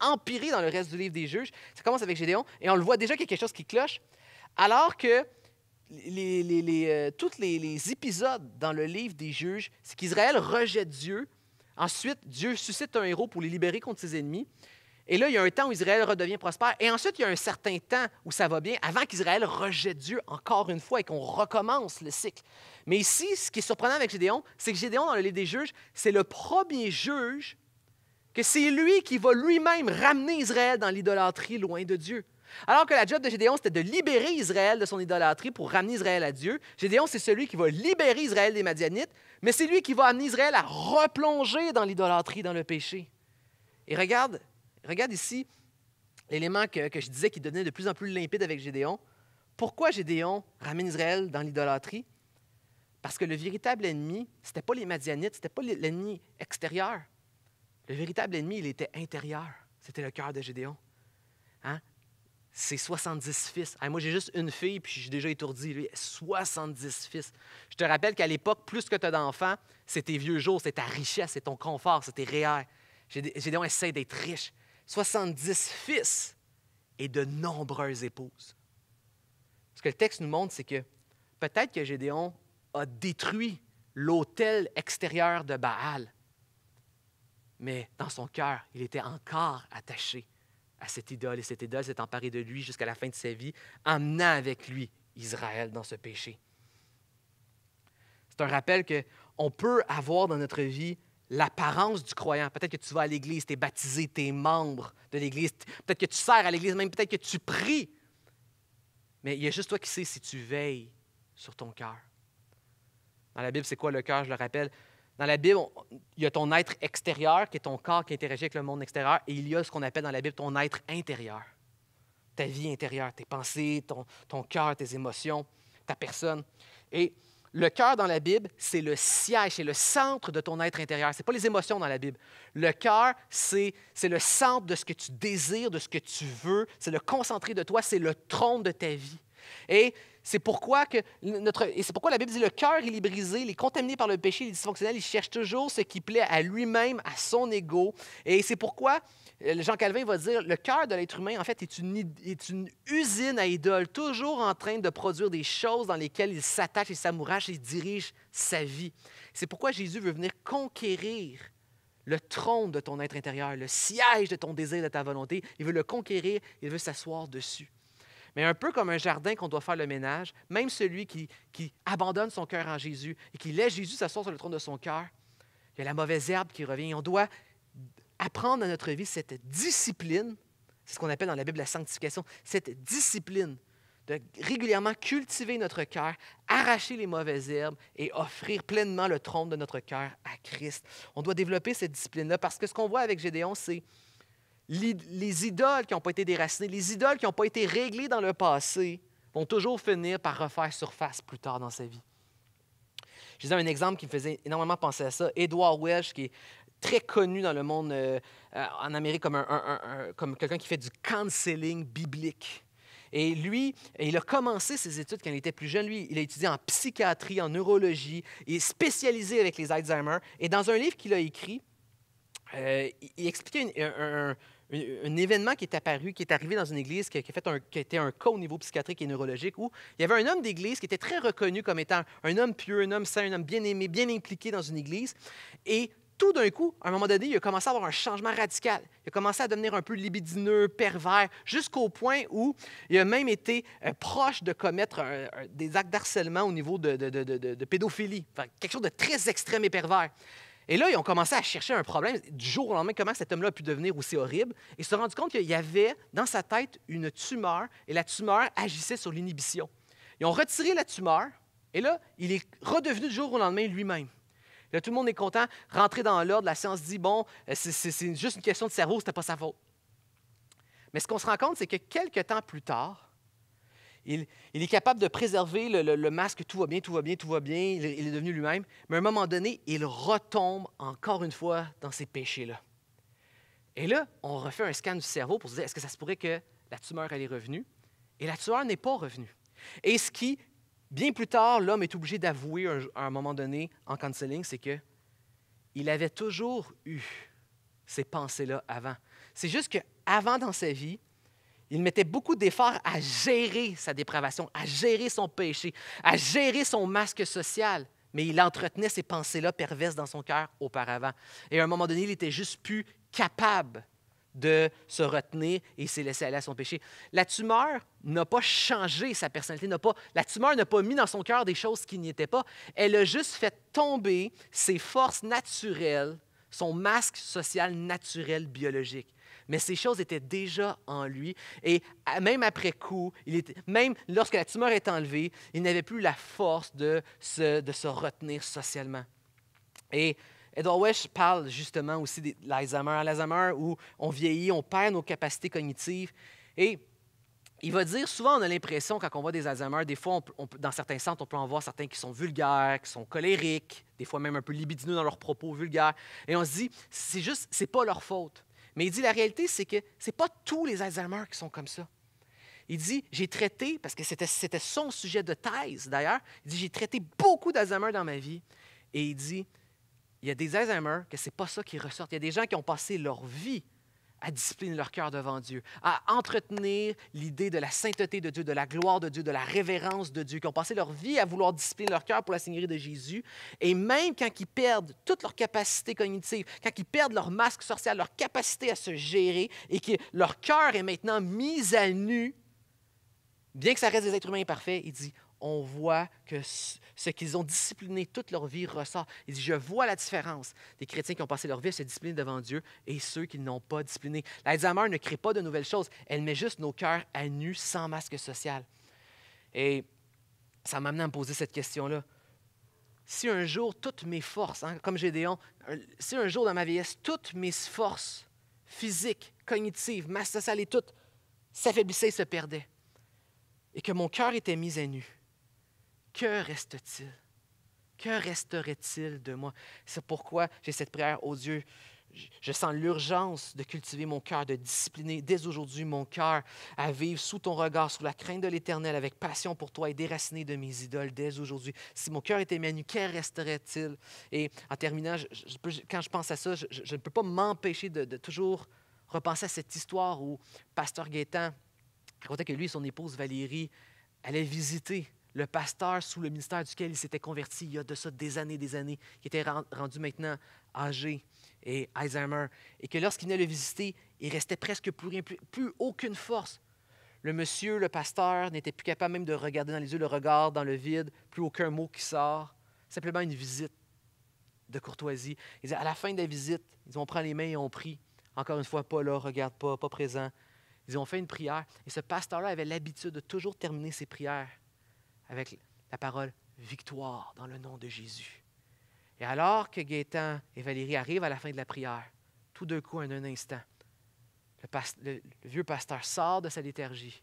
empirer dans le reste du livre des juges. Ça commence avec Gédéon et on le voit déjà qu'il y a quelque chose qui cloche. Alors que les, les, euh, tous les épisodes dans le livre des juges, c'est qu'Israël rejette Dieu. Ensuite, Dieu suscite un héros pour les libérer contre ses ennemis. Et là, il y a un temps où Israël redevient prospère. Et ensuite, il y a un certain temps où ça va bien, avant qu'Israël rejette Dieu encore une fois et qu'on recommence le cycle. Mais ici, ce qui est surprenant avec Gédéon, c'est que Gédéon, dans le livre des juges, c'est le premier juge que c'est lui qui va lui-même ramener Israël dans l'idolâtrie loin de Dieu. Alors que la job de Gédéon, c'était de libérer Israël de son idolâtrie pour ramener Israël à Dieu. Gédéon, c'est celui qui va libérer Israël des Madianites, mais c'est lui qui va amener Israël à replonger dans l'idolâtrie, dans le péché. Et regarde Regarde ici l'élément que, je disais qui devenait de plus en plus limpide avec Gédéon. Pourquoi Gédéon ramène Israël dans l'idolâtrie? Parce que le véritable ennemi, ce n'était pas les Madianites, ce n'était pas l'ennemi extérieur. Le véritable ennemi, il était intérieur. C'était le cœur de Gédéon. Hein? Ses 70 fils. moi, j'ai juste une fille, puis je suis déjà étourdi. Lui, 70 fils. Je te rappelle qu'à l'époque, plus que tu as d'enfants, c'est tes vieux jours, c'est ta richesse, c'est ton confort, c'est tes réels. Gédéon essaie d'être riche. 70 fils et de nombreuses épouses. Ce que le texte nous montre, c'est que peut-être que Gédéon a détruit l'autel extérieur de Baal, mais dans son cœur, il était encore attaché à cette idole, et cette idole s'est emparée de lui jusqu'à la fin de sa vie, emmenant avec lui Israël dans ce péché. C'est un rappel qu'on peut avoir dans notre vie l'apparence du croyant. Peut-être que tu vas à l'Église, tu es baptisé, tu es membre de l'Église, peut-être que tu sers à l'Église, même peut-être que tu pries. Mais il y a juste toi qui sais si tu veilles sur ton cœur. Dans la Bible, c'est quoi le cœur, je le rappelle? Dans la Bible, il y a ton être extérieur, qui est ton corps qui interagit avec le monde extérieur, et il y a ce qu'on appelle dans la Bible ton être intérieur, ta vie intérieure, tes pensées, ton, ton cœur, tes émotions, ta personne. Et le cœur dans la Bible, c'est le siège, c'est le centre de ton être intérieur. Ce n'est pas les émotions dans la Bible. Le cœur, c'est le centre de ce que tu désires, de ce que tu veux. C'est le concentré de toi, c'est le trône de ta vie. Et c'est pourquoi, que notre, et pourquoi la Bible dit le cœur, il est brisé, il est contaminé par le péché, il est dysfonctionnel, il cherche toujours ce qui plaît à lui-même, à son ego. Et c'est pourquoi euh, Jean Calvin va dire le cœur de l'être humain, en fait, est une, usine à idoles, toujours en train de produire des choses dans lesquelles il s'attache et s'amourache et dirige sa vie. C'est pourquoi Jésus veut venir conquérir le trône de ton être intérieur, le siège de ton désir, de ta volonté. Il veut le conquérir, il veut s'asseoir dessus. Mais un peu comme un jardin qu'on doit faire le ménage, même celui qui, abandonne son cœur en Jésus et qui laisse Jésus s'asseoir sur le trône de son cœur, il y a la mauvaise herbe qui revient. On doit apprendre à notre vie cette discipline, c'est ce qu'on appelle dans la Bible la sanctification, cette discipline de régulièrement cultiver notre cœur, arracher les mauvaises herbes et offrir pleinement le trône de notre cœur à Christ. On doit développer cette discipline-là parce que ce qu'on voit avec Gédéon, c'est les idoles qui n'ont pas été déracinées, les idoles qui n'ont pas été réglées dans le passé vont toujours finir par refaire surface plus tard dans sa vie. Je un exemple qui me faisait énormément penser à ça. Edward Welsh, qui est très connu dans le monde euh, euh, en Amérique comme, quelqu'un qui fait du counseling biblique. Et lui, il a commencé ses études quand il était plus jeune. Lui, il a étudié en psychiatrie, en neurologie. Il est spécialisé avec les Alzheimer. Et dans un livre qu'il a écrit, euh, il expliquait un, événement qui est apparu, qui est arrivé dans une église, qui, a fait un, qui était un cas au niveau psychiatrique et neurologique, où il y avait un homme d'église qui était très reconnu comme étant un homme pieux, un homme saint, un homme bien aimé, bien impliqué dans une église. Et tout d'un coup, à un moment donné, il a commencé à avoir un changement radical. Il a commencé à devenir un peu libidineux, pervers, jusqu'au point où il a même été euh, proche de commettre des actes d'harcèlement au niveau de, pédophilie. quelque chose de très extrême et pervers. Et là, ils ont commencé à chercher un problème du jour au lendemain, comment cet homme-là a pu devenir aussi horrible. Ils se sont rendus compte qu'il y avait dans sa tête une tumeur, et la tumeur agissait sur l'inhibition. Ils ont retiré la tumeur, et là, il est redevenu du jour au lendemain lui-même. Là, tout le monde est content, rentré dans l'ordre, la science dit, bon, euh, c'est juste une question de cerveau, c'était pas sa faute. Mais ce qu'on se rend compte, c'est que quelques temps plus tard, il, est capable de préserver le, masque, tout va bien, tout va bien, tout va bien, il, est devenu lui-même, mais à un moment donné, il retombe encore une fois dans ces péchés-là. Et là, on refait un scan du cerveau pour se dire, est-ce que ça se pourrait que la tumeur, elle est revenue? Et la tumeur n'est pas revenue. Et ce qui Bien plus tard, l'homme est obligé d'avouer à un moment donné en counseling, c'est que il avait toujours eu ces pensées-là avant. C'est juste qu'avant dans sa vie, il mettait beaucoup d'efforts à gérer sa dépravation, à gérer son péché, à gérer son masque social, mais il entretenait ces pensées-là perverses dans son cœur auparavant. Et à un moment donné, il était juste plus capable de se retenir et s'est laissé aller à son péché. La tumeur n'a pas changé sa personnalité, n'a pas, la tumeur n'a pas mis dans son cœur des choses qui n'y étaient pas. Elle a juste fait tomber ses forces naturelles, son masque social naturel biologique. Mais ces choses étaient déjà en lui et même après coup, il même lorsque la tumeur est enlevée, il n'avait plus la force de se, de se retenir socialement. Et Edward Wesh parle justement aussi de l'Alzheimer. L'Alzheimer où on vieillit, on perd nos capacités cognitives. Et il va dire souvent, on a l'impression, quand on voit des Alzheimer, des fois, dans certains centres, on peut en voir certains qui sont vulgaires, qui sont colériques, des fois même un peu libidineux dans leurs propos vulgaires. Et on se dit, c'est juste, c'est pas leur faute. Mais il dit, la réalité, c'est que n'est pas tous les Alzheimer qui sont comme ça. Il dit, j'ai traité, parce que c'était son sujet de thèse d'ailleurs, il dit, j'ai traité beaucoup d'Alzheimer dans ma vie. Et il dit, il y a des Alzheimer que c'est pas ça qui ressort. Il y a des gens qui ont passé leur vie à discipliner leur cœur devant Dieu, à entretenir l'idée de la sainteté de Dieu, de la gloire de Dieu, de la révérence de Dieu, qui ont passé leur vie à vouloir discipliner leur cœur pour la Seigneurie de Jésus. Et même quand ils perdent toute leur capacité cognitive, quand ils perdent leur masque social, leur capacité à se gérer, et que leur cœur est maintenant mis à nu, bien que ça reste des êtres humains imparfaits, il dit, on voit que ce qu'ils ont discipliné toute leur vie ressort. Il dit, je vois la différence des chrétiens qui ont passé leur vie à se discipliner devant Dieu et ceux qui n'ont pas discipliné. L'Alzheimer ne crée pas de nouvelles choses, elle met juste nos cœurs à nu sans masque social. Et ça m'a amené à me poser cette question-là. Si un jour toutes mes forces, hein, comme Gédéon, euh, si un jour dans ma vieillesse, toutes mes forces physiques, cognitives, masses sociales et toutes s'affaiblissaient et se perdaient, et que mon cœur était mis à nu, que reste-t-il? Que resterait-il de moi? C'est pourquoi j'ai cette prière aux oh Dieu. Je sens l'urgence de cultiver mon cœur, de discipliner dès aujourd'hui mon cœur à vivre sous ton regard, sous la crainte de l'Éternel, avec passion pour toi et déraciner de mes idoles dès aujourd'hui. Si mon cœur était manu, que resterait-il? Et en terminant, quand je pense à ça, je, ne peux pas m'empêcher de, de, toujours repenser à cette histoire où Pasteur Gaétan racontait que lui et son épouse Valérie allaient visiter le pasteur sous le ministère duquel il s'était converti il y a de ça des années, des années, qui était rendu maintenant âgé et Alzheimer, et que lorsqu'il venait le visiter, il restait presque plus rien, plus, aucune force. Le monsieur, le pasteur, n'était plus capable même de regarder dans les yeux le regard dans le vide, plus aucun mot qui sort, simplement une visite de courtoisie. à la fin de la visite, ils ont pris les mains et ont pris. Encore une fois, pas là, regarde pas, pas présent. Ils ont fait une prière. Et ce pasteur-là avait l'habitude de toujours terminer ses prières avec la parole victoire dans le nom de Jésus. Et alors que Gaétan et Valérie arrivent à la fin de la prière, tout d'un coup, en un instant, le, vieux pasteur sort de sa léthargie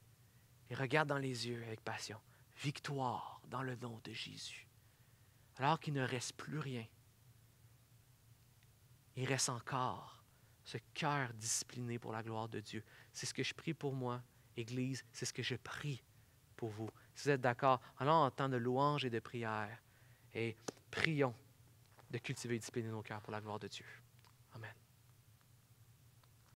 et regarde dans les yeux avec passion. Victoire dans le nom de Jésus. Alors qu'il ne reste plus rien, il reste encore ce cœur discipliné pour la gloire de Dieu. C'est ce que je prie pour moi, Église, c'est ce que je prie pour vous. Si vous êtes d'accord, allons en temps de louange et de prière et prions de cultiver et discipliner nos cœurs pour la gloire de Dieu.